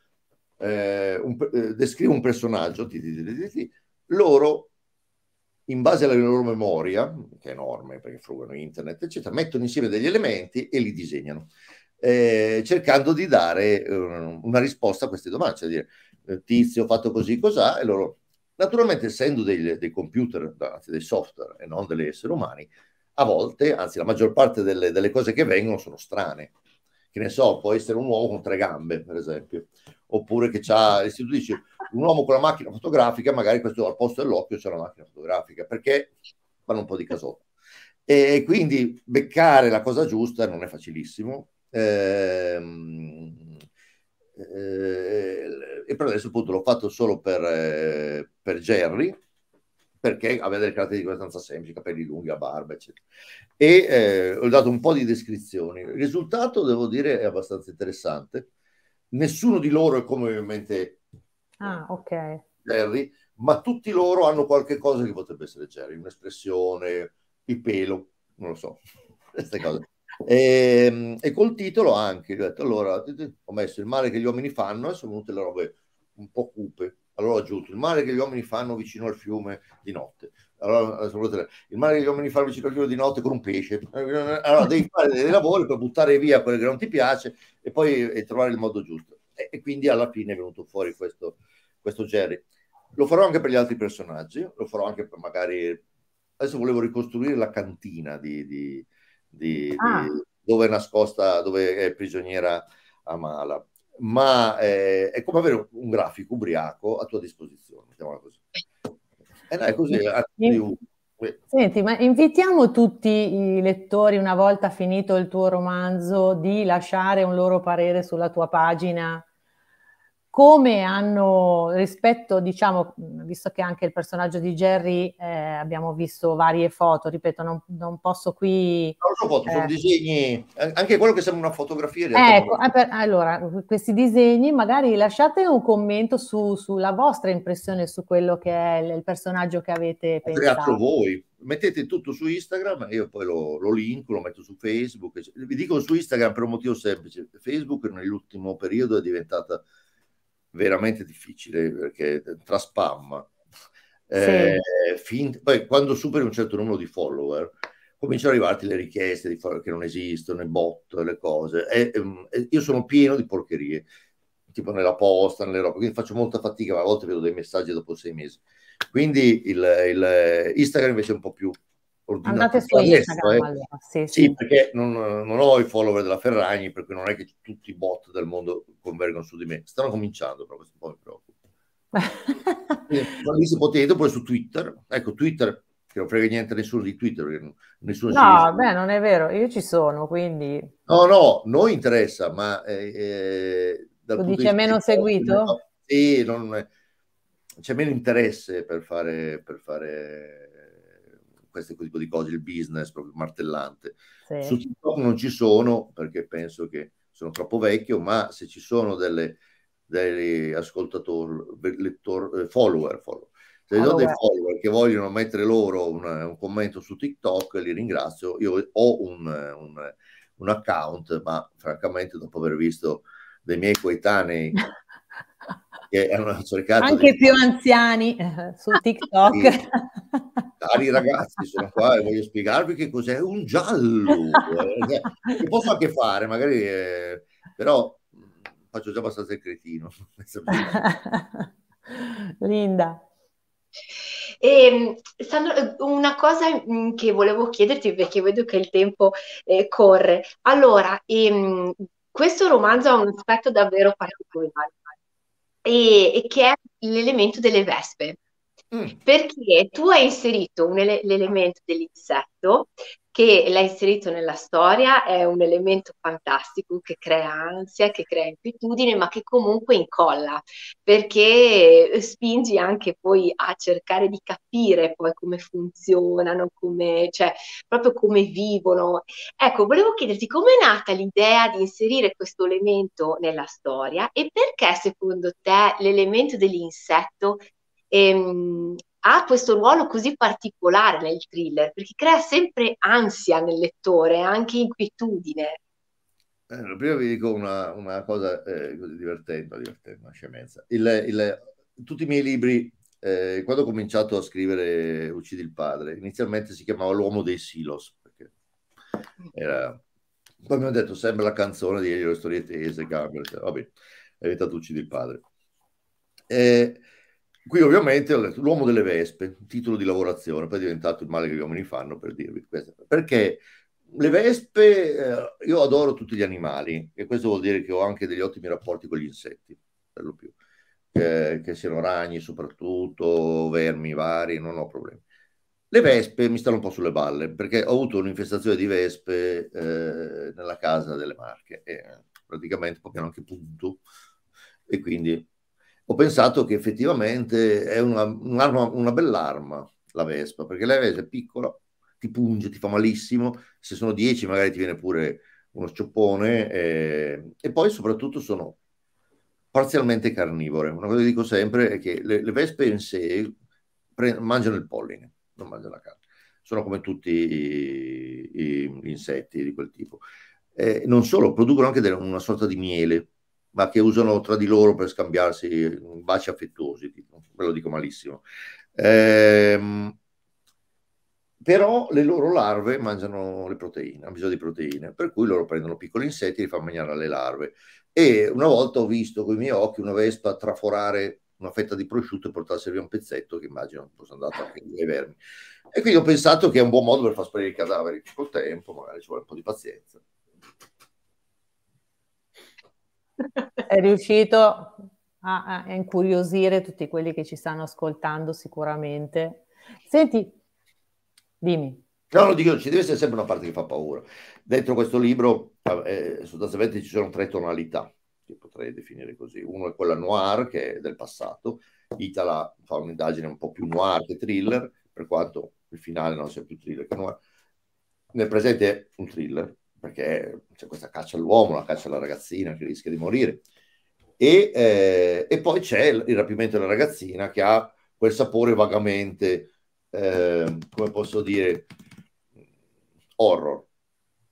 eh, un, eh, descrivo un personaggio, ti, ti, ti, loro, in base alla loro memoria, che è enorme perché frugano internet, eccetera, mettono insieme degli elementi e li disegnano. Eh, cercando di dare eh, una risposta a queste domande, cioè dire eh, tizio fatto così, cos'ha, e loro Naturalmente, essendo dei, dei computer, anzi dei software e non degli esseri umani, a volte, anzi la maggior parte delle, delle cose che vengono sono strane. Che ne so, può essere un uomo con tre gambe, per esempio, oppure che ha se tu un uomo con la macchina fotografica, magari questo al posto dell'occhio c'è la macchina fotografica, perché fanno un po' di casotto. E quindi beccare la cosa giusta non è facilissimo. Ehm, eh, eh, e per adesso appunto l'ho fatto solo per, eh, per Jerry perché aveva delle caratteristiche abbastanza semplici, capelli lunghi, a barba, eccetera. E eh, ho dato un po' di descrizioni. Il risultato, devo dire, è abbastanza interessante. Nessuno di loro è come ovviamente ah, okay. Jerry, ma tutti loro hanno qualche cosa che potrebbe essere Jerry, un'espressione, il pelo, non lo so, queste cose. E, ehm, e, col titolo anche, ho detto, allora ho messo il male che gli uomini fanno e sono venute le robe un po' cupe. Allora ho aggiunto il male che gli uomini fanno vicino al fiume di notte. Allora, eh, il male che gli uomini fanno vicino al fiume di notte con un pesce. Eh, allora devi fare dei lavori per buttare via quello che non ti piace e poi eh, e trovare il modo giusto. E, e, quindi alla fine è venuto fuori questo, questo Jerry. Lo farò anche per gli altri personaggi, lo farò anche per magari... Adesso volevo ricostruire la cantina di, di di, ah. di dove è nascosta, dove è prigioniera Amala. Ma eh, è come avere un grafico ubriaco a tua disposizione, mettiamola così. E eh, eh, dai, così. Eh, eh, Senti, ma invitiamo tutti i lettori, una volta finito il tuo romanzo, di lasciare un loro parere sulla tua pagina come hanno rispetto, diciamo, visto che anche il personaggio di Jerry eh, abbiamo visto varie foto, ripeto, non, non posso qui... Non sono foto, eh, sono disegni, eh, anche quello che sembra una fotografia. Ecco, eh, per, allora, questi disegni, magari lasciate un commento su, sulla vostra impressione su quello che è il, personaggio che avete pensato. Creato voi, mettete tutto su Instagram, io poi lo, lo linko, lo metto su Facebook. Vi dico su Instagram per un motivo semplice, Facebook nell'ultimo periodo è diventata veramente difficile perché tra spam. Eh, fin... Poi quando superi un certo numero di follower cominciano ad arrivarti le richieste di follower che non esistono, i bot, le cose. E, ehm, e, io sono pieno di porcherie, tipo nella posta, nelle robe, quindi faccio molta fatica, ma a volte vedo dei messaggi dopo sei mesi. Quindi il, il eh, Instagram invece è un po' più ordinate. Andate su Instagram eh. sì, sì, sì, perché non, non, ho i follower della Ferragni, per cui non è che tutti i bot del mondo convergono su di me. Stanno cominciando, però questo po' mi preoccupa. Quindi, se potete, poi su Twitter. Ecco, Twitter che non frega niente a nessuno di Twitter. Nessuno no, beh, non è vero, io ci sono, quindi... No, no, noi interessa, ma... Eh, eh, tu dici è meno seguito? Sì, non, c'è meno interesse per fare, per fare questo tipo di cose, il business proprio martellante. Sì. Su TikTok non ci sono perché penso che sono troppo vecchio, ma se ci sono delle, degli ascoltatori, lettor, eh, follower, follower. Se allora. ho dei follower che vogliono mettere loro un, un, commento su TikTok, li ringrazio. Io ho un, un, un account, ma francamente dopo aver visto dei miei coetanei che hanno cercato anche di... più anziani eh, su ah, TikTok. Sì. Cari ragazzi, sono qua e voglio spiegarvi che cos'è un giallo. Eh. Cioè, che posso anche fare, magari, eh, però mm, faccio già abbastanza il cretino. Linda. E, ehm, Sandro, eh, una cosa mm, che volevo chiederti perché vedo che il tempo eh, corre. Allora, ehm, questo romanzo ha un aspetto davvero particolare e, e che è l'elemento delle vespe. Mm. Perché tu hai inserito un, l'elemento dell'insetto che l'ha inserito nella storia è un elemento fantastico che crea ansia, che crea inquietudine, ma che comunque incolla, perché spingi anche poi a cercare di capire poi come funzionano, come, cioè proprio come vivono. Ecco, volevo chiederti com'è nata l'idea di inserire questo elemento nella storia e perché secondo te l'elemento dell'insetto ehm, ha questo ruolo così particolare nel thriller, perché crea sempre ansia nel lettore, anche inquietudine. Eh, prima vi dico una, una cosa eh, divertente, divertente, una scemenza. Il, il, tutti i miei libri, eh, quando ho cominciato a scrivere Uccidi il padre, inizialmente si chiamava L'uomo dei silos, perché era... Poi mi hanno detto, sembra la canzone di Elio Storie Tese, Gabriel, cioè, va bene, è diventato Uccidi il padre. Eh, Qui ovviamente L'uomo delle vespe, titolo di lavorazione, poi è diventato il male che gli uomini fanno per dirvi questo. Perché le vespe, eh, io adoro tutti gli animali e questo vuol dire che ho anche degli ottimi rapporti con gli insetti, per lo più, eh, che siano ragni soprattutto, vermi vari, non ho problemi. Le vespe mi stanno un po' sulle balle perché ho avuto un'infestazione di vespe eh, nella casa delle Marche e praticamente proprio anche punto e quindi ho pensato che effettivamente è una, un'arma, una bell'arma la Vespa, perché la Vespa è piccola, ti punge, ti fa malissimo, se sono 10 magari ti viene pure uno scioppone eh, e poi soprattutto sono parzialmente carnivore. Una cosa che dico sempre è che le, le vespe in sé pre- mangiano il polline, non mangiano la carne. Sono come tutti gli insetti di quel tipo. Eh, non solo, producono anche delle, una sorta di miele ma che usano tra di loro per scambiarsi mm, baci affettuosi, ve lo dico malissimo. Ehm, però le loro larve mangiano le proteine, hanno bisogno di proteine, per cui loro prendono piccoli insetti e li fanno mangiare alle larve. E una volta ho visto con i miei occhi una vespa traforare una fetta di prosciutto e portarsi via un pezzetto che immagino fosse andato anche ai vermi. E quindi ho pensato che è un buon modo per far sparire i cadaveri. Col tempo magari ci vuole un po' di pazienza. È riuscito a, a incuriosire tutti quelli che ci stanno ascoltando sicuramente. Senti, dimmi. No, lo dico, ci deve essere sempre una parte che fa paura. Dentro questo libro, eh, sostanzialmente, ci sono tre tonalità, che potrei definire così. Uno è quella noir, che è del passato. Itala fa un'indagine un po' più noir che thriller, per quanto il finale non sia più thriller che noir. Nel presente è un thriller, perché c'è questa caccia all'uomo, la caccia alla ragazzina che rischia di morire. E, eh, e poi c'è il, rapimento della ragazzina che ha quel sapore vagamente, eh, come posso dire, horror.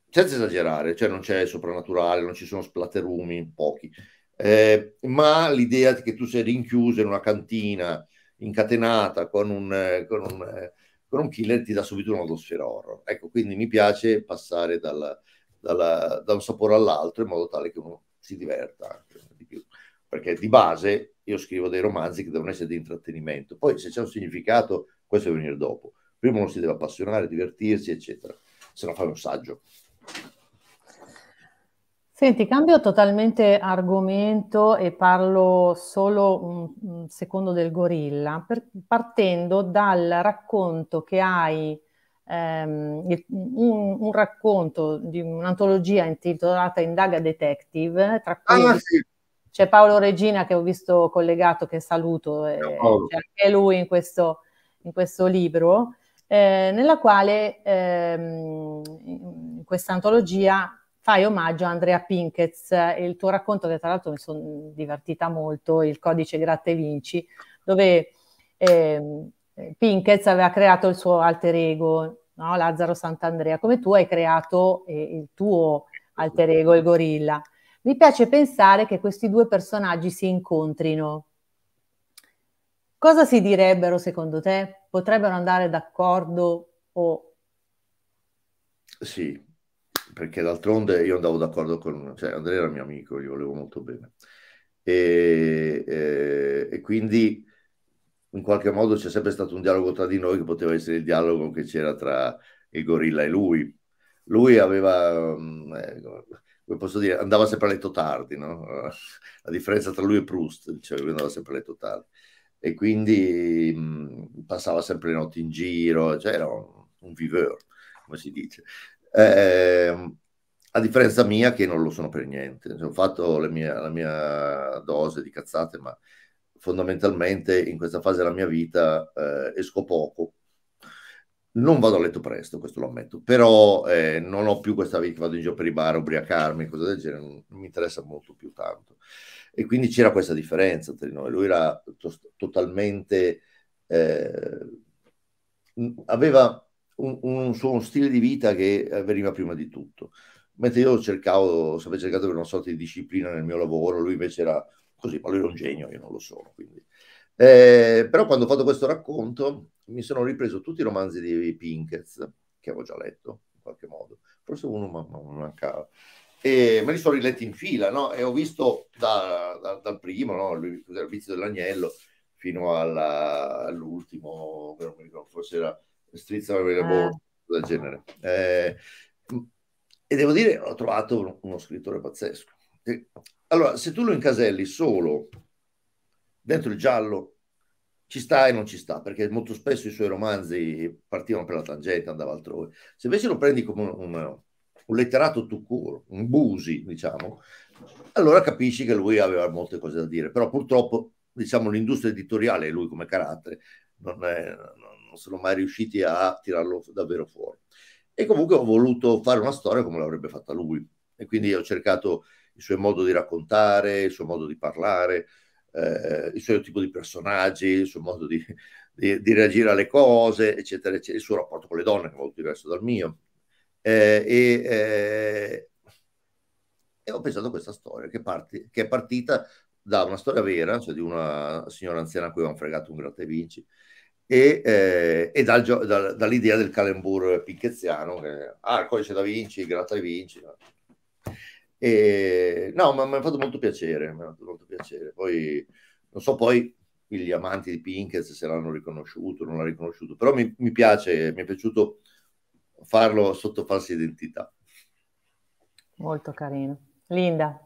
Senza esagerare, cioè non c'è soprannaturale, non ci sono splatterumi, pochi. Eh, ma l'idea che tu sei rinchiuso in una cantina, incatenata con un, con un, con un killer, ti dà subito un'atmosfera horror. Ecco, quindi mi piace passare dalla dalla, da un sapore all'altro in modo tale che uno si diverta anche di più. Perché di base io scrivo dei romanzi che devono essere di intrattenimento, poi se c'è un significato, questo deve venire dopo. Prima uno si deve appassionare, divertirsi, eccetera, se no fai un saggio. Senti, cambio totalmente argomento e parlo solo un secondo del gorilla, per, partendo dal racconto che hai ehm, un, un, racconto di un'antologia intitolata Indaga Detective, tra cui ah, sì. c'è Paolo Regina che ho visto collegato, che saluto, e, c'è anche lui in questo, in questo libro, eh, nella quale ehm, in questa antologia fai omaggio a Andrea Pinketz e il tuo racconto che tra l'altro mi sono divertita molto, il codice Gratte Vinci, dove eh, eh, Pinkez aveva creato il suo alter ego, no? Lazzaro Sant'Andrea, come tu hai creato eh, il tuo alter ego, il gorilla. Mi piace pensare che questi due personaggi si incontrino. Cosa si direbbero secondo te? Potrebbero andare d'accordo o... Sì, perché d'altronde io andavo d'accordo con... Cioè, Andrea era mio amico, gli volevo molto bene. E, e, eh, e quindi in qualche modo c'è sempre stato un dialogo tra di noi che poteva essere il dialogo che c'era tra il gorilla e lui. Lui aveva, mm, eh, come posso dire, andava sempre a letto tardi, no? La differenza tra lui e Proust, cioè lui andava sempre a letto tardi. E quindi mh, mm, passava sempre le notti in giro, cioè era un, un viveur, come si dice. Eh, a differenza mia che non lo sono per niente. Cioè, ho fatto mie, la mia dose di cazzate, ma fondamentalmente in questa fase della mia vita eh, esco poco. Non vado a letto presto, questo lo ammetto, però eh, non ho più questa vita che vado in giro per i bar, ubriacarmi, cose del genere, non, non mi interessa molto più tanto. E quindi c'era questa differenza tra noi. Lui era to- totalmente... Eh, aveva un, un suo stile di vita che veniva prima di tutto mentre io cercavo, sempre cercato una sorta di disciplina nel mio lavoro, lui invece era così, ma lui era un genio, io non lo sono. Eh, però quando ho fatto questo racconto mi sono ripreso tutti i romanzi di Pinkett, che avevo già letto in qualche modo, forse uno ma, ma mancava, e me li sono riletti in fila, no? E ho visto da, da, dal primo, no? Il, vizio dell'agnello, fino alla, all'ultimo, non mi ricordo, forse era Strizza Available, eh. del genere. Eh, e devo dire, ho trovato uno scrittore pazzesco. Allora, se tu lo incaselli solo dentro il giallo, ci sta e non ci sta, perché molto spesso i suoi romanzi partivano per la tangente, andava altrove. Se invece lo prendi come un, un, letterato tucuro, un busi, diciamo, allora capisci che lui aveva molte cose da dire. Però purtroppo, diciamo, l'industria editoriale, lui come carattere, non, è, non sono mai riusciti a tirarlo davvero fuori. E comunque ho voluto fare una storia come l'avrebbe fatta lui. E quindi ho cercato il suo modo di raccontare, il suo modo di parlare, eh, il suo tipo di personaggi, il suo modo di, di, di, reagire alle cose, eccetera, eccetera, il suo rapporto con le donne che è molto diverso dal mio. Eh, e, eh, e, ho pensato a questa storia che, parti, che è partita da una storia vera, cioè di una signora anziana a cui avevano fregato un gratta e vinci, e, eh, e dal, dal, dall'idea del calembour piccheziano, che, ah, il codice da Vinci, il gratta e vinci, e, no, ma mi ha fatto molto piacere, mi ha fatto molto piacere. Poi, non so poi gli amanti di Pinkett se l'hanno riconosciuto, o non l'hanno riconosciuto, però mi, mi piace, mi è piaciuto farlo sotto falsa identità. Molto carino. Linda.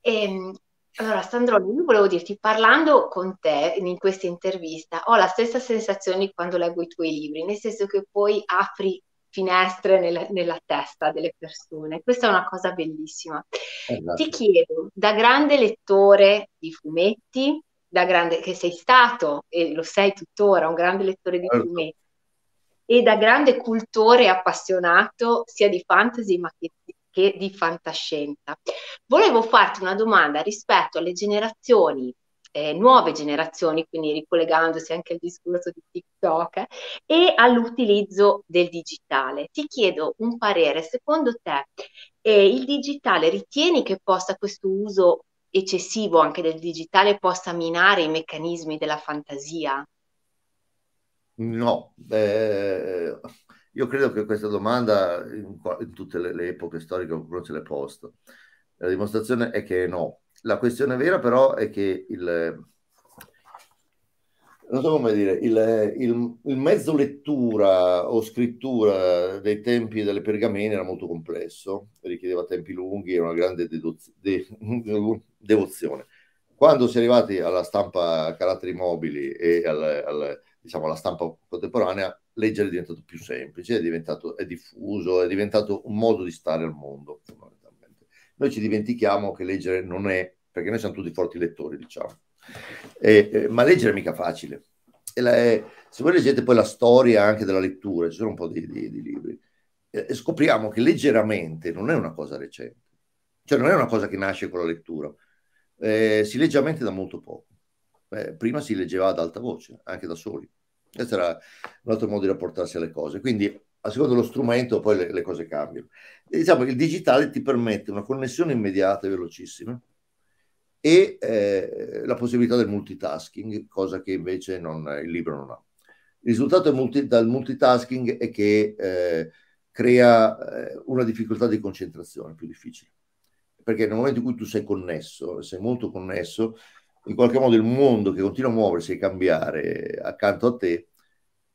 Ehm, allora, Sandro, io volevo dirti, parlando con te in questa intervista, ho la stessa sensazione quando leggo i tuoi libri, nel senso che poi apri finestre nel, nella testa delle persone. Questa è una cosa bellissima. Esatto. Ti chiedo, da grande lettore di fumetti, da grande, che sei stato e lo sei tuttora, un grande lettore di certo. fumetti, e da grande cultore appassionato sia di fantasy ma che, che di fantascienza, volevo farti una domanda rispetto alle generazioni eh, nuove generazioni, quindi ricollegandosi anche al discorso di TikTok, e all'utilizzo del digitale. Ti chiedo un parere, secondo te eh, il digitale ritieni che possa questo uso eccessivo anche del digitale possa minare i meccanismi della fantasia? No, eh, io credo che questa domanda in, in tutte le, le, epoche storiche qualcuno ce l'ha posta. La dimostrazione è che no, la questione vera però è che il, so dire, il, il, il mezzo lettura o scrittura dei tempi delle pergamene era molto complesso, richiedeva tempi lunghi e una grande de, devozione. Quando si è arrivati alla stampa a caratteri mobili e al, al, diciamo, alla stampa contemporanea, leggere è diventato più semplice, è diventato è diffuso, è diventato un modo di stare al mondo fondamentalmente. Noi ci dimentichiamo che leggere non è perché noi siamo tutti forti lettori, diciamo. E, eh, ma leggere è mica facile. La, eh, se voi leggete poi la storia anche della lettura, ci sono un po' di, di, di libri, eh, scopriamo che leggeramente non è una cosa recente, cioè non è una cosa che nasce con la lettura, eh, si legge a mente da molto poco. Eh, prima si leggeva ad alta voce, anche da soli. Questo era un altro modo di rapportarsi alle cose. Quindi a seconda dello strumento poi le, le cose cambiano. E diciamo che il digitale ti permette una connessione immediata e velocissima e eh, la possibilità del multitasking, cosa che invece non, il libro non ha. Il risultato multi, dal multitasking è che eh, crea eh, una difficoltà di concentrazione più difficile, perché nel momento in cui tu sei connesso, sei molto connesso, in qualche modo il mondo che continua a muoversi e cambiare accanto a te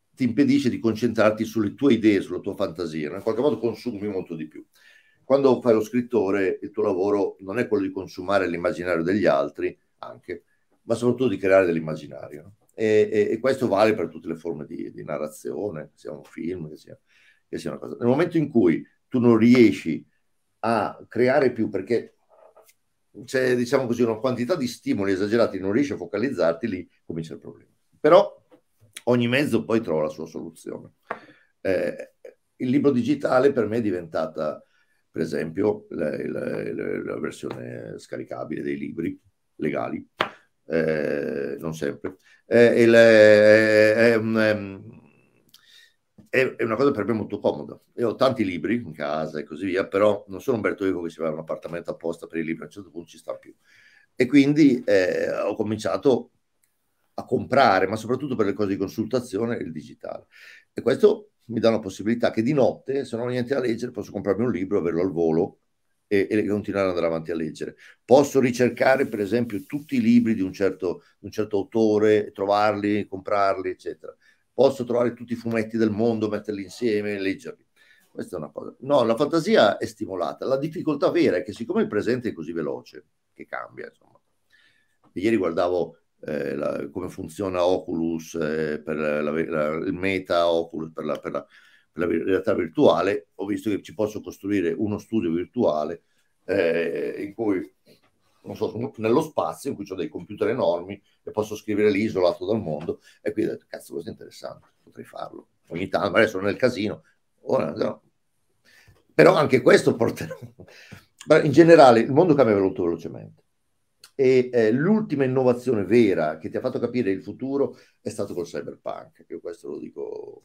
ti impedisce di concentrarti sulle tue idee, sulla tua fantasia, in qualche modo consumi molto di più quando fai lo scrittore il tuo lavoro non è quello di consumare l'immaginario degli altri, anche, ma soprattutto di creare dell'immaginario. No? E, e, e, questo vale per tutte le forme di, di narrazione, che sia un film, che sia, che sia, una cosa. Nel momento in cui tu non riesci a creare più, perché c'è, diciamo così, una quantità di stimoli esagerati, non riesci a focalizzarti, lì comincia il problema. Però ogni mezzo poi trova la sua soluzione. Eh, il libro digitale per me è diventata per esempio la, la, la versione scaricabile dei libri legali, eh, non sempre. Eh, il, è, ehm, è, è, una cosa per me molto comoda. Io ho tanti libri in casa e così via, però non sono un Bertoico che si aveva un appartamento apposta per i libri, a un certo punto ci sta più. E quindi eh, ho cominciato a comprare, ma soprattutto per le cose di consultazione, il digitale. E questo mi dà una possibilità che di notte, se non ho niente da leggere, posso comprarmi un libro, averlo al volo e, e continuare ad andare avanti a leggere. Posso ricercare, per esempio, tutti i libri di un certo, un certo autore, trovarli, comprarli, eccetera. Posso trovare tutti i fumetti del mondo, metterli insieme e leggerli. Questa è una cosa. No, la fantasia è stimolata. La difficoltà vera è che siccome il presente è così veloce, che cambia, insomma. Ieri guardavo eh, la, come funziona Oculus, eh, per la, la, il meta Oculus per, per, per la, realtà virtuale, ho visto che ci posso costruire uno studio virtuale eh, in cui, non so, nello spazio in cui ho dei computer enormi e posso scrivere lì isolato dal mondo e quindi ho detto, cazzo, questo è interessante, potrei farlo. Ogni tanto, adesso non è il casino, ora no. Però anche questo porterà... In generale, il mondo cambia molto velocemente e eh, l'ultima innovazione vera che ti ha fatto capire il futuro è stato col cyberpunk, io questo lo dico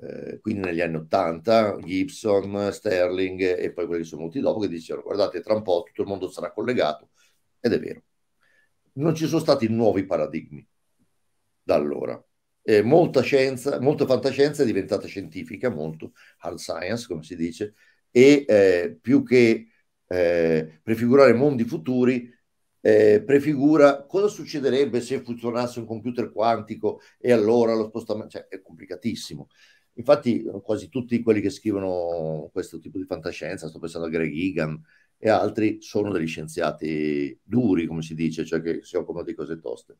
eh, quindi negli anni 80, Gibson, Sterling e poi quelli che sono venuti dopo che dicevano guardate tra un po' tutto il mondo sarà collegato ed è vero, non ci sono stati nuovi paradigmi da allora. Eh, molta scienza, molta fantascienza è diventata scientifica, molto hard science come si dice, e eh, più che eh, prefigurare mondi futuri eh, prefigura cosa succederebbe se funzionasse un computer quantico e allora lo spostamento cioè, è complicatissimo. Infatti quasi tutti quelli che scrivono questo tipo di fantascienza, sto pensando a Greg Egan e altri, sono degli scienziati duri, come si dice, cioè che si occupano di cose toste,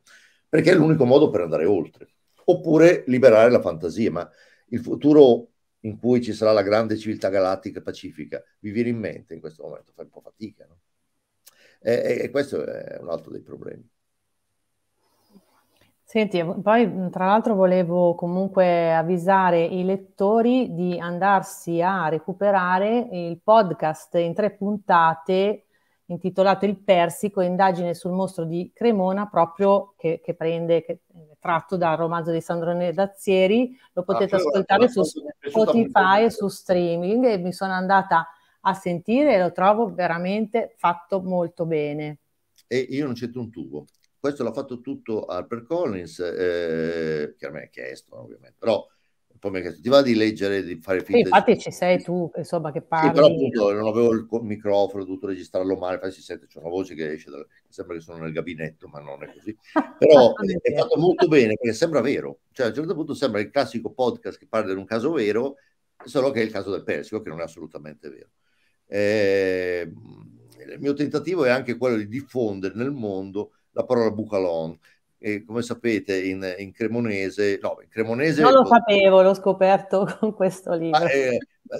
perché è l'unico modo per andare oltre, oppure liberare la fantasia, ma il futuro in cui ci sarà la grande civiltà galattica pacifica, vi viene in mente in questo momento, fai un po' fatica, no? E, e questo è un altro dei problemi. Senti, poi tra l'altro volevo comunque avvisare i lettori di andarsi a recuperare il podcast in tre puntate intitolato Il Persico, indagine sul mostro di Cremona, proprio che, che prende, che, tratto dal romanzo di Sandrone Dazzieri, lo potete ah, ascoltare su Spotify e su streaming e mi sono andata a sentire e lo trovo veramente fatto molto bene. E io non c'entro un tubo. Questo l'ha fatto tutto Harper Collins, eh, che a me ha chiesto ovviamente, però poi mi ha chiesto ti va di leggere, di fare finta. Sì, infatti di... ci sei tu, insomma, che parli. Sì, però appunto non avevo il microfono, ho dovuto registrarlo male, infatti si sente, c'è una voce che esce, dal... sembra che sono nel gabinetto, ma non è così. Però è fatto molto bene, perché sembra vero. Cioè a un certo punto sembra il classico podcast che parla di un caso vero, solo che è il caso del Persico, che non è assolutamente vero. Eh, il mio tentativo è anche quello di diffondere nel mondo la parola bucalon. E come sapete in, in cremonese, no, in cremonese... Non lo pot- sapevo, l'ho scoperto con questo libro. Ah, eh,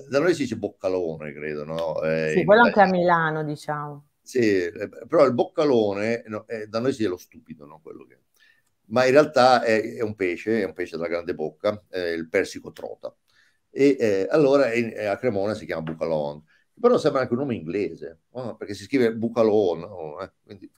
da noi si dice boccalone, credo, no? Eh, sì, quello anche a Milano, diciamo. Sì, eh, però il boccalone, no, eh, da noi si dice lo stupido, no? Quello che... Ma in realtà è, è un pesce, è un pesce della grande bocca, eh, il persico trota. E allora in, a Cremona si chiama bucalone però sembra anche un nome inglese, no? perché si scrive Bucalone. No? Eh? Quindi...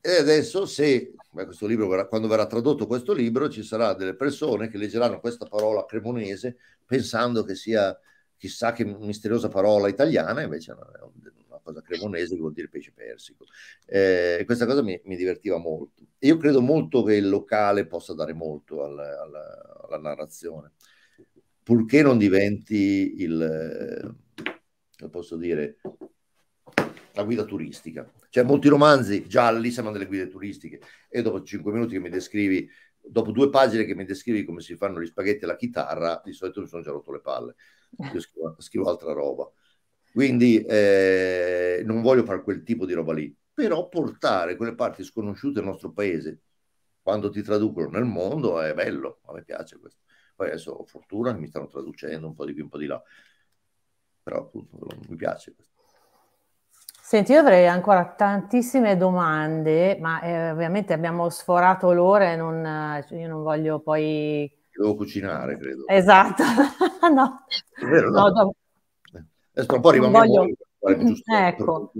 E adesso se, questo libro, quando verrà tradotto questo libro, ci saranno delle persone che leggeranno questa parola cremonese pensando che sia chissà che misteriosa parola italiana, invece no, è una cosa cremonese che vuol dire pesce persico. Eh, e questa cosa mi, mi, divertiva molto. Io credo molto che il locale possa dare molto al, al, alla narrazione, purché non diventi il posso dire, la guida turistica. Cioè, molti romanzi gialli sembrano delle guide turistiche e dopo cinque minuti che mi descrivi, dopo due pagine che mi descrivi come si fanno gli spaghetti alla chitarra, di solito mi sono già rotto le palle. Io scrivo, scrivo altra roba. Quindi eh, non voglio fare quel tipo di roba lì, però portare quelle parti sconosciute del nostro paese quando ti traducono nel mondo è bello, a me piace questo. Poi adesso ho fortuna che mi stanno traducendo un po' di qui, un po' di là però appunto non mi piace questo. Senti, io avrei ancora tantissime domande, ma eh, ovviamente abbiamo sforato l'ora e non, eh, io non voglio poi... Devo cucinare, credo. Esatto, no. È vero, no? no dopo... Adesso un po' arriviamo voglio... a mm, Ecco,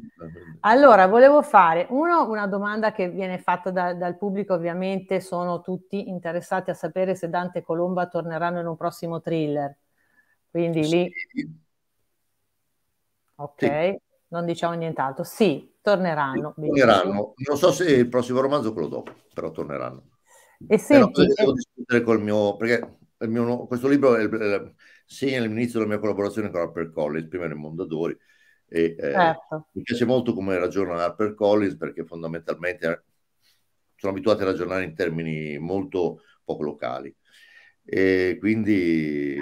allora volevo fare uno, una domanda che viene fatta da, dal pubblico, ovviamente sono tutti interessati a sapere se Dante e Colomba torneranno in un prossimo thriller, quindi sì. lì ok? Sì. Non diciamo nient'altro. Sì, torneranno. Sì, torneranno. Non so se il prossimo romanzo o quello dopo, però torneranno. E senti, però devo eh, discutere col mio, perché mio, questo libro è, segna l'inizio della mia collaborazione con Harper Collins, prima nel Mondadori. E, eh, certo. mi piace molto come ragiona Harper Collins perché fondamentalmente eh, sono abituati a ragionare in termini molto poco locali. E quindi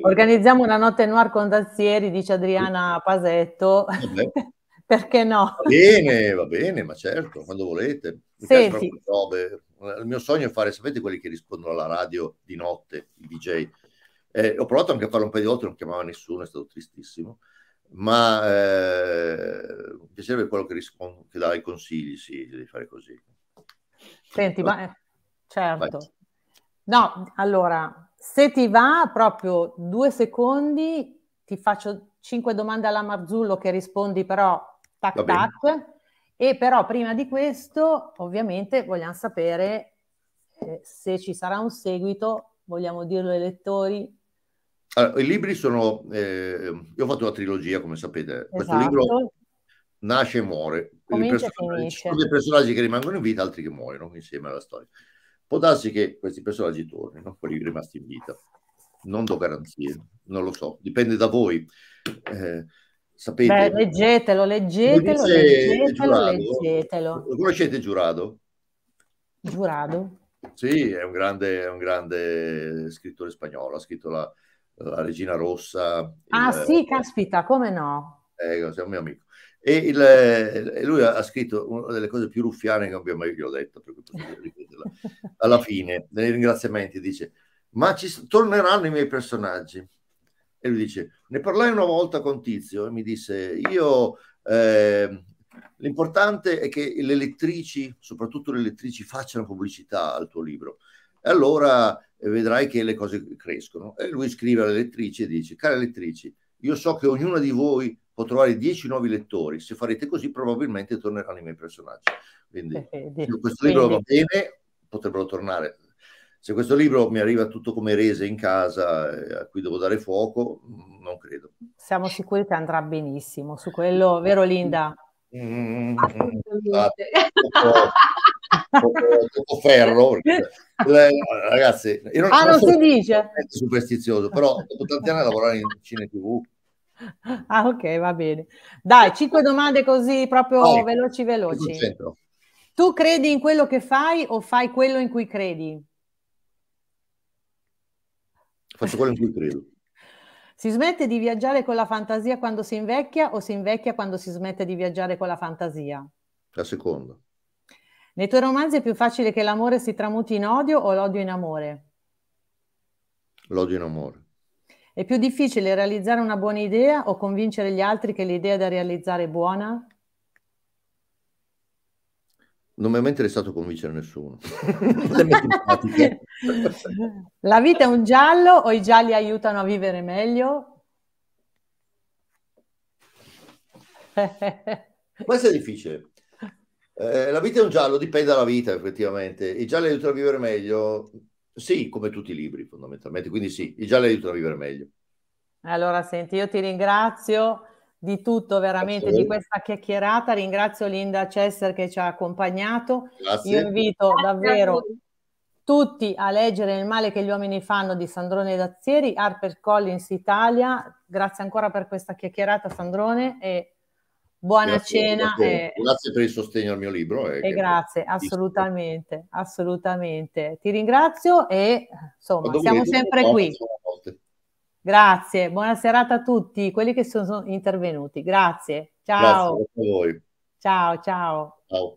organizziamo una notte noir con Dazieri, dice Adriana Pasetto. Vabbè. Perché no? Va bene, va bene, ma certo, quando volete. Senti. Il mio sogno è fare, sapete quelli che rispondono alla radio di notte, i DJ. Eh, ho provato anche a farlo un paio di volte, non chiamava nessuno, è stato tristissimo. Ma eh, mi piacerebbe quello che risponde, che dà i consigli, sì, devi fare così. Senti, ma, ma eh, certo. Vai. No, allora, se ti va proprio due secondi, ti faccio cinque domande alla Marzullo che rispondi però tac tac. E però prima di questo, ovviamente, vogliamo sapere eh, se ci sarà un seguito, vogliamo dirlo ai lettori. Allora, I libri sono... Eh, io ho fatto una trilogia, come sapete. Esatto. Questo libro esatto. nasce e muore. Ci sono dei personaggi che rimangono in vita, altri che muoiono insieme alla storia. Può darsi che questi personaggi tornino, quelli rimasti in vita. Non do garanzie, non lo so, dipende da voi. Eh, sapete. Beh, leggetelo, leggetelo, leggetelo, giurado, leggetelo. Lo conoscete Giurado? Giurado? Sì, è un grande, è un grande scrittore spagnolo, ha scritto la, la Regina Rossa. Ah il, sì, caspita, come no? È, è un mio amico. E il, lui ha scritto una delle cose più ruffiane che abbia mai gli detto, alla fine, nei ringraziamenti, dice, ma ci torneranno i miei personaggi. E lui dice, ne parlai una volta con Tizio e mi disse, io eh, l'importante è che le lettrici, soprattutto le lettrici, facciano pubblicità al tuo libro. E allora eh, vedrai che le cose crescono. E lui scrive alle lettrici e dice, cari lettrici, io so che ognuna di voi può trovare 10 nuovi lettori. Se farete così, probabilmente torneranno i miei personaggi. Quindi, eh, se questo libro va bene, potrebbero tornare. Se questo libro mi arriva tutto come rese in casa, eh, a cui devo dare fuoco, mm, non credo. Siamo sicuri che andrà benissimo su quello, vero Linda? Mm, Assolutamente. Poco ferro, perché, ragazzi, io non, ah, non, non si dice superstizioso, però dopo tanti anni a lavorare in cine TV Ah, ok, va bene. Dai, cinque domande così proprio oh, veloci, veloci. Tu credi in quello che fai o fai quello in cui credi? Faccio quello in cui credo. Si smette di viaggiare con la fantasia quando si invecchia o si invecchia quando si smette di viaggiare con la fantasia? La seconda. Nei tuoi romanzi è più facile che l'amore si tramuti in odio o l'odio in amore? L'odio in amore. È più difficile realizzare una buona idea o convincere gli altri che l'idea da realizzare è buona? Non mi è mai interessato convincere nessuno. La vita è un giallo o i gialli aiutano a vivere meglio? Questo è difficile. Eh, la vita è un giallo, dipende dalla vita effettivamente. I gialli aiutano a vivere meglio. Sì, come tutti i libri fondamentalmente, quindi sì, già gialli aiutano a vivere meglio. Allora, senti, io ti ringrazio di tutto veramente Grazie. di questa chiacchierata, ringrazio Linda Cesser che ci ha accompagnato, Grazie. io invito davvero tutti a leggere Il male che gli uomini fanno di Sandrone Dazzieri, Harper Collins Italia. Grazie ancora per questa chiacchierata Sandrone e Buona grazie, cena. Grazie, e... grazie, per il sostegno al mio libro. E, e grazie, assolutamente, assolutamente. Ti ringrazio e insomma, siamo sempre qui. Grazie, buona serata a tutti quelli che sono intervenuti. Grazie, ciao. Grazie, ciao, ciao. ciao.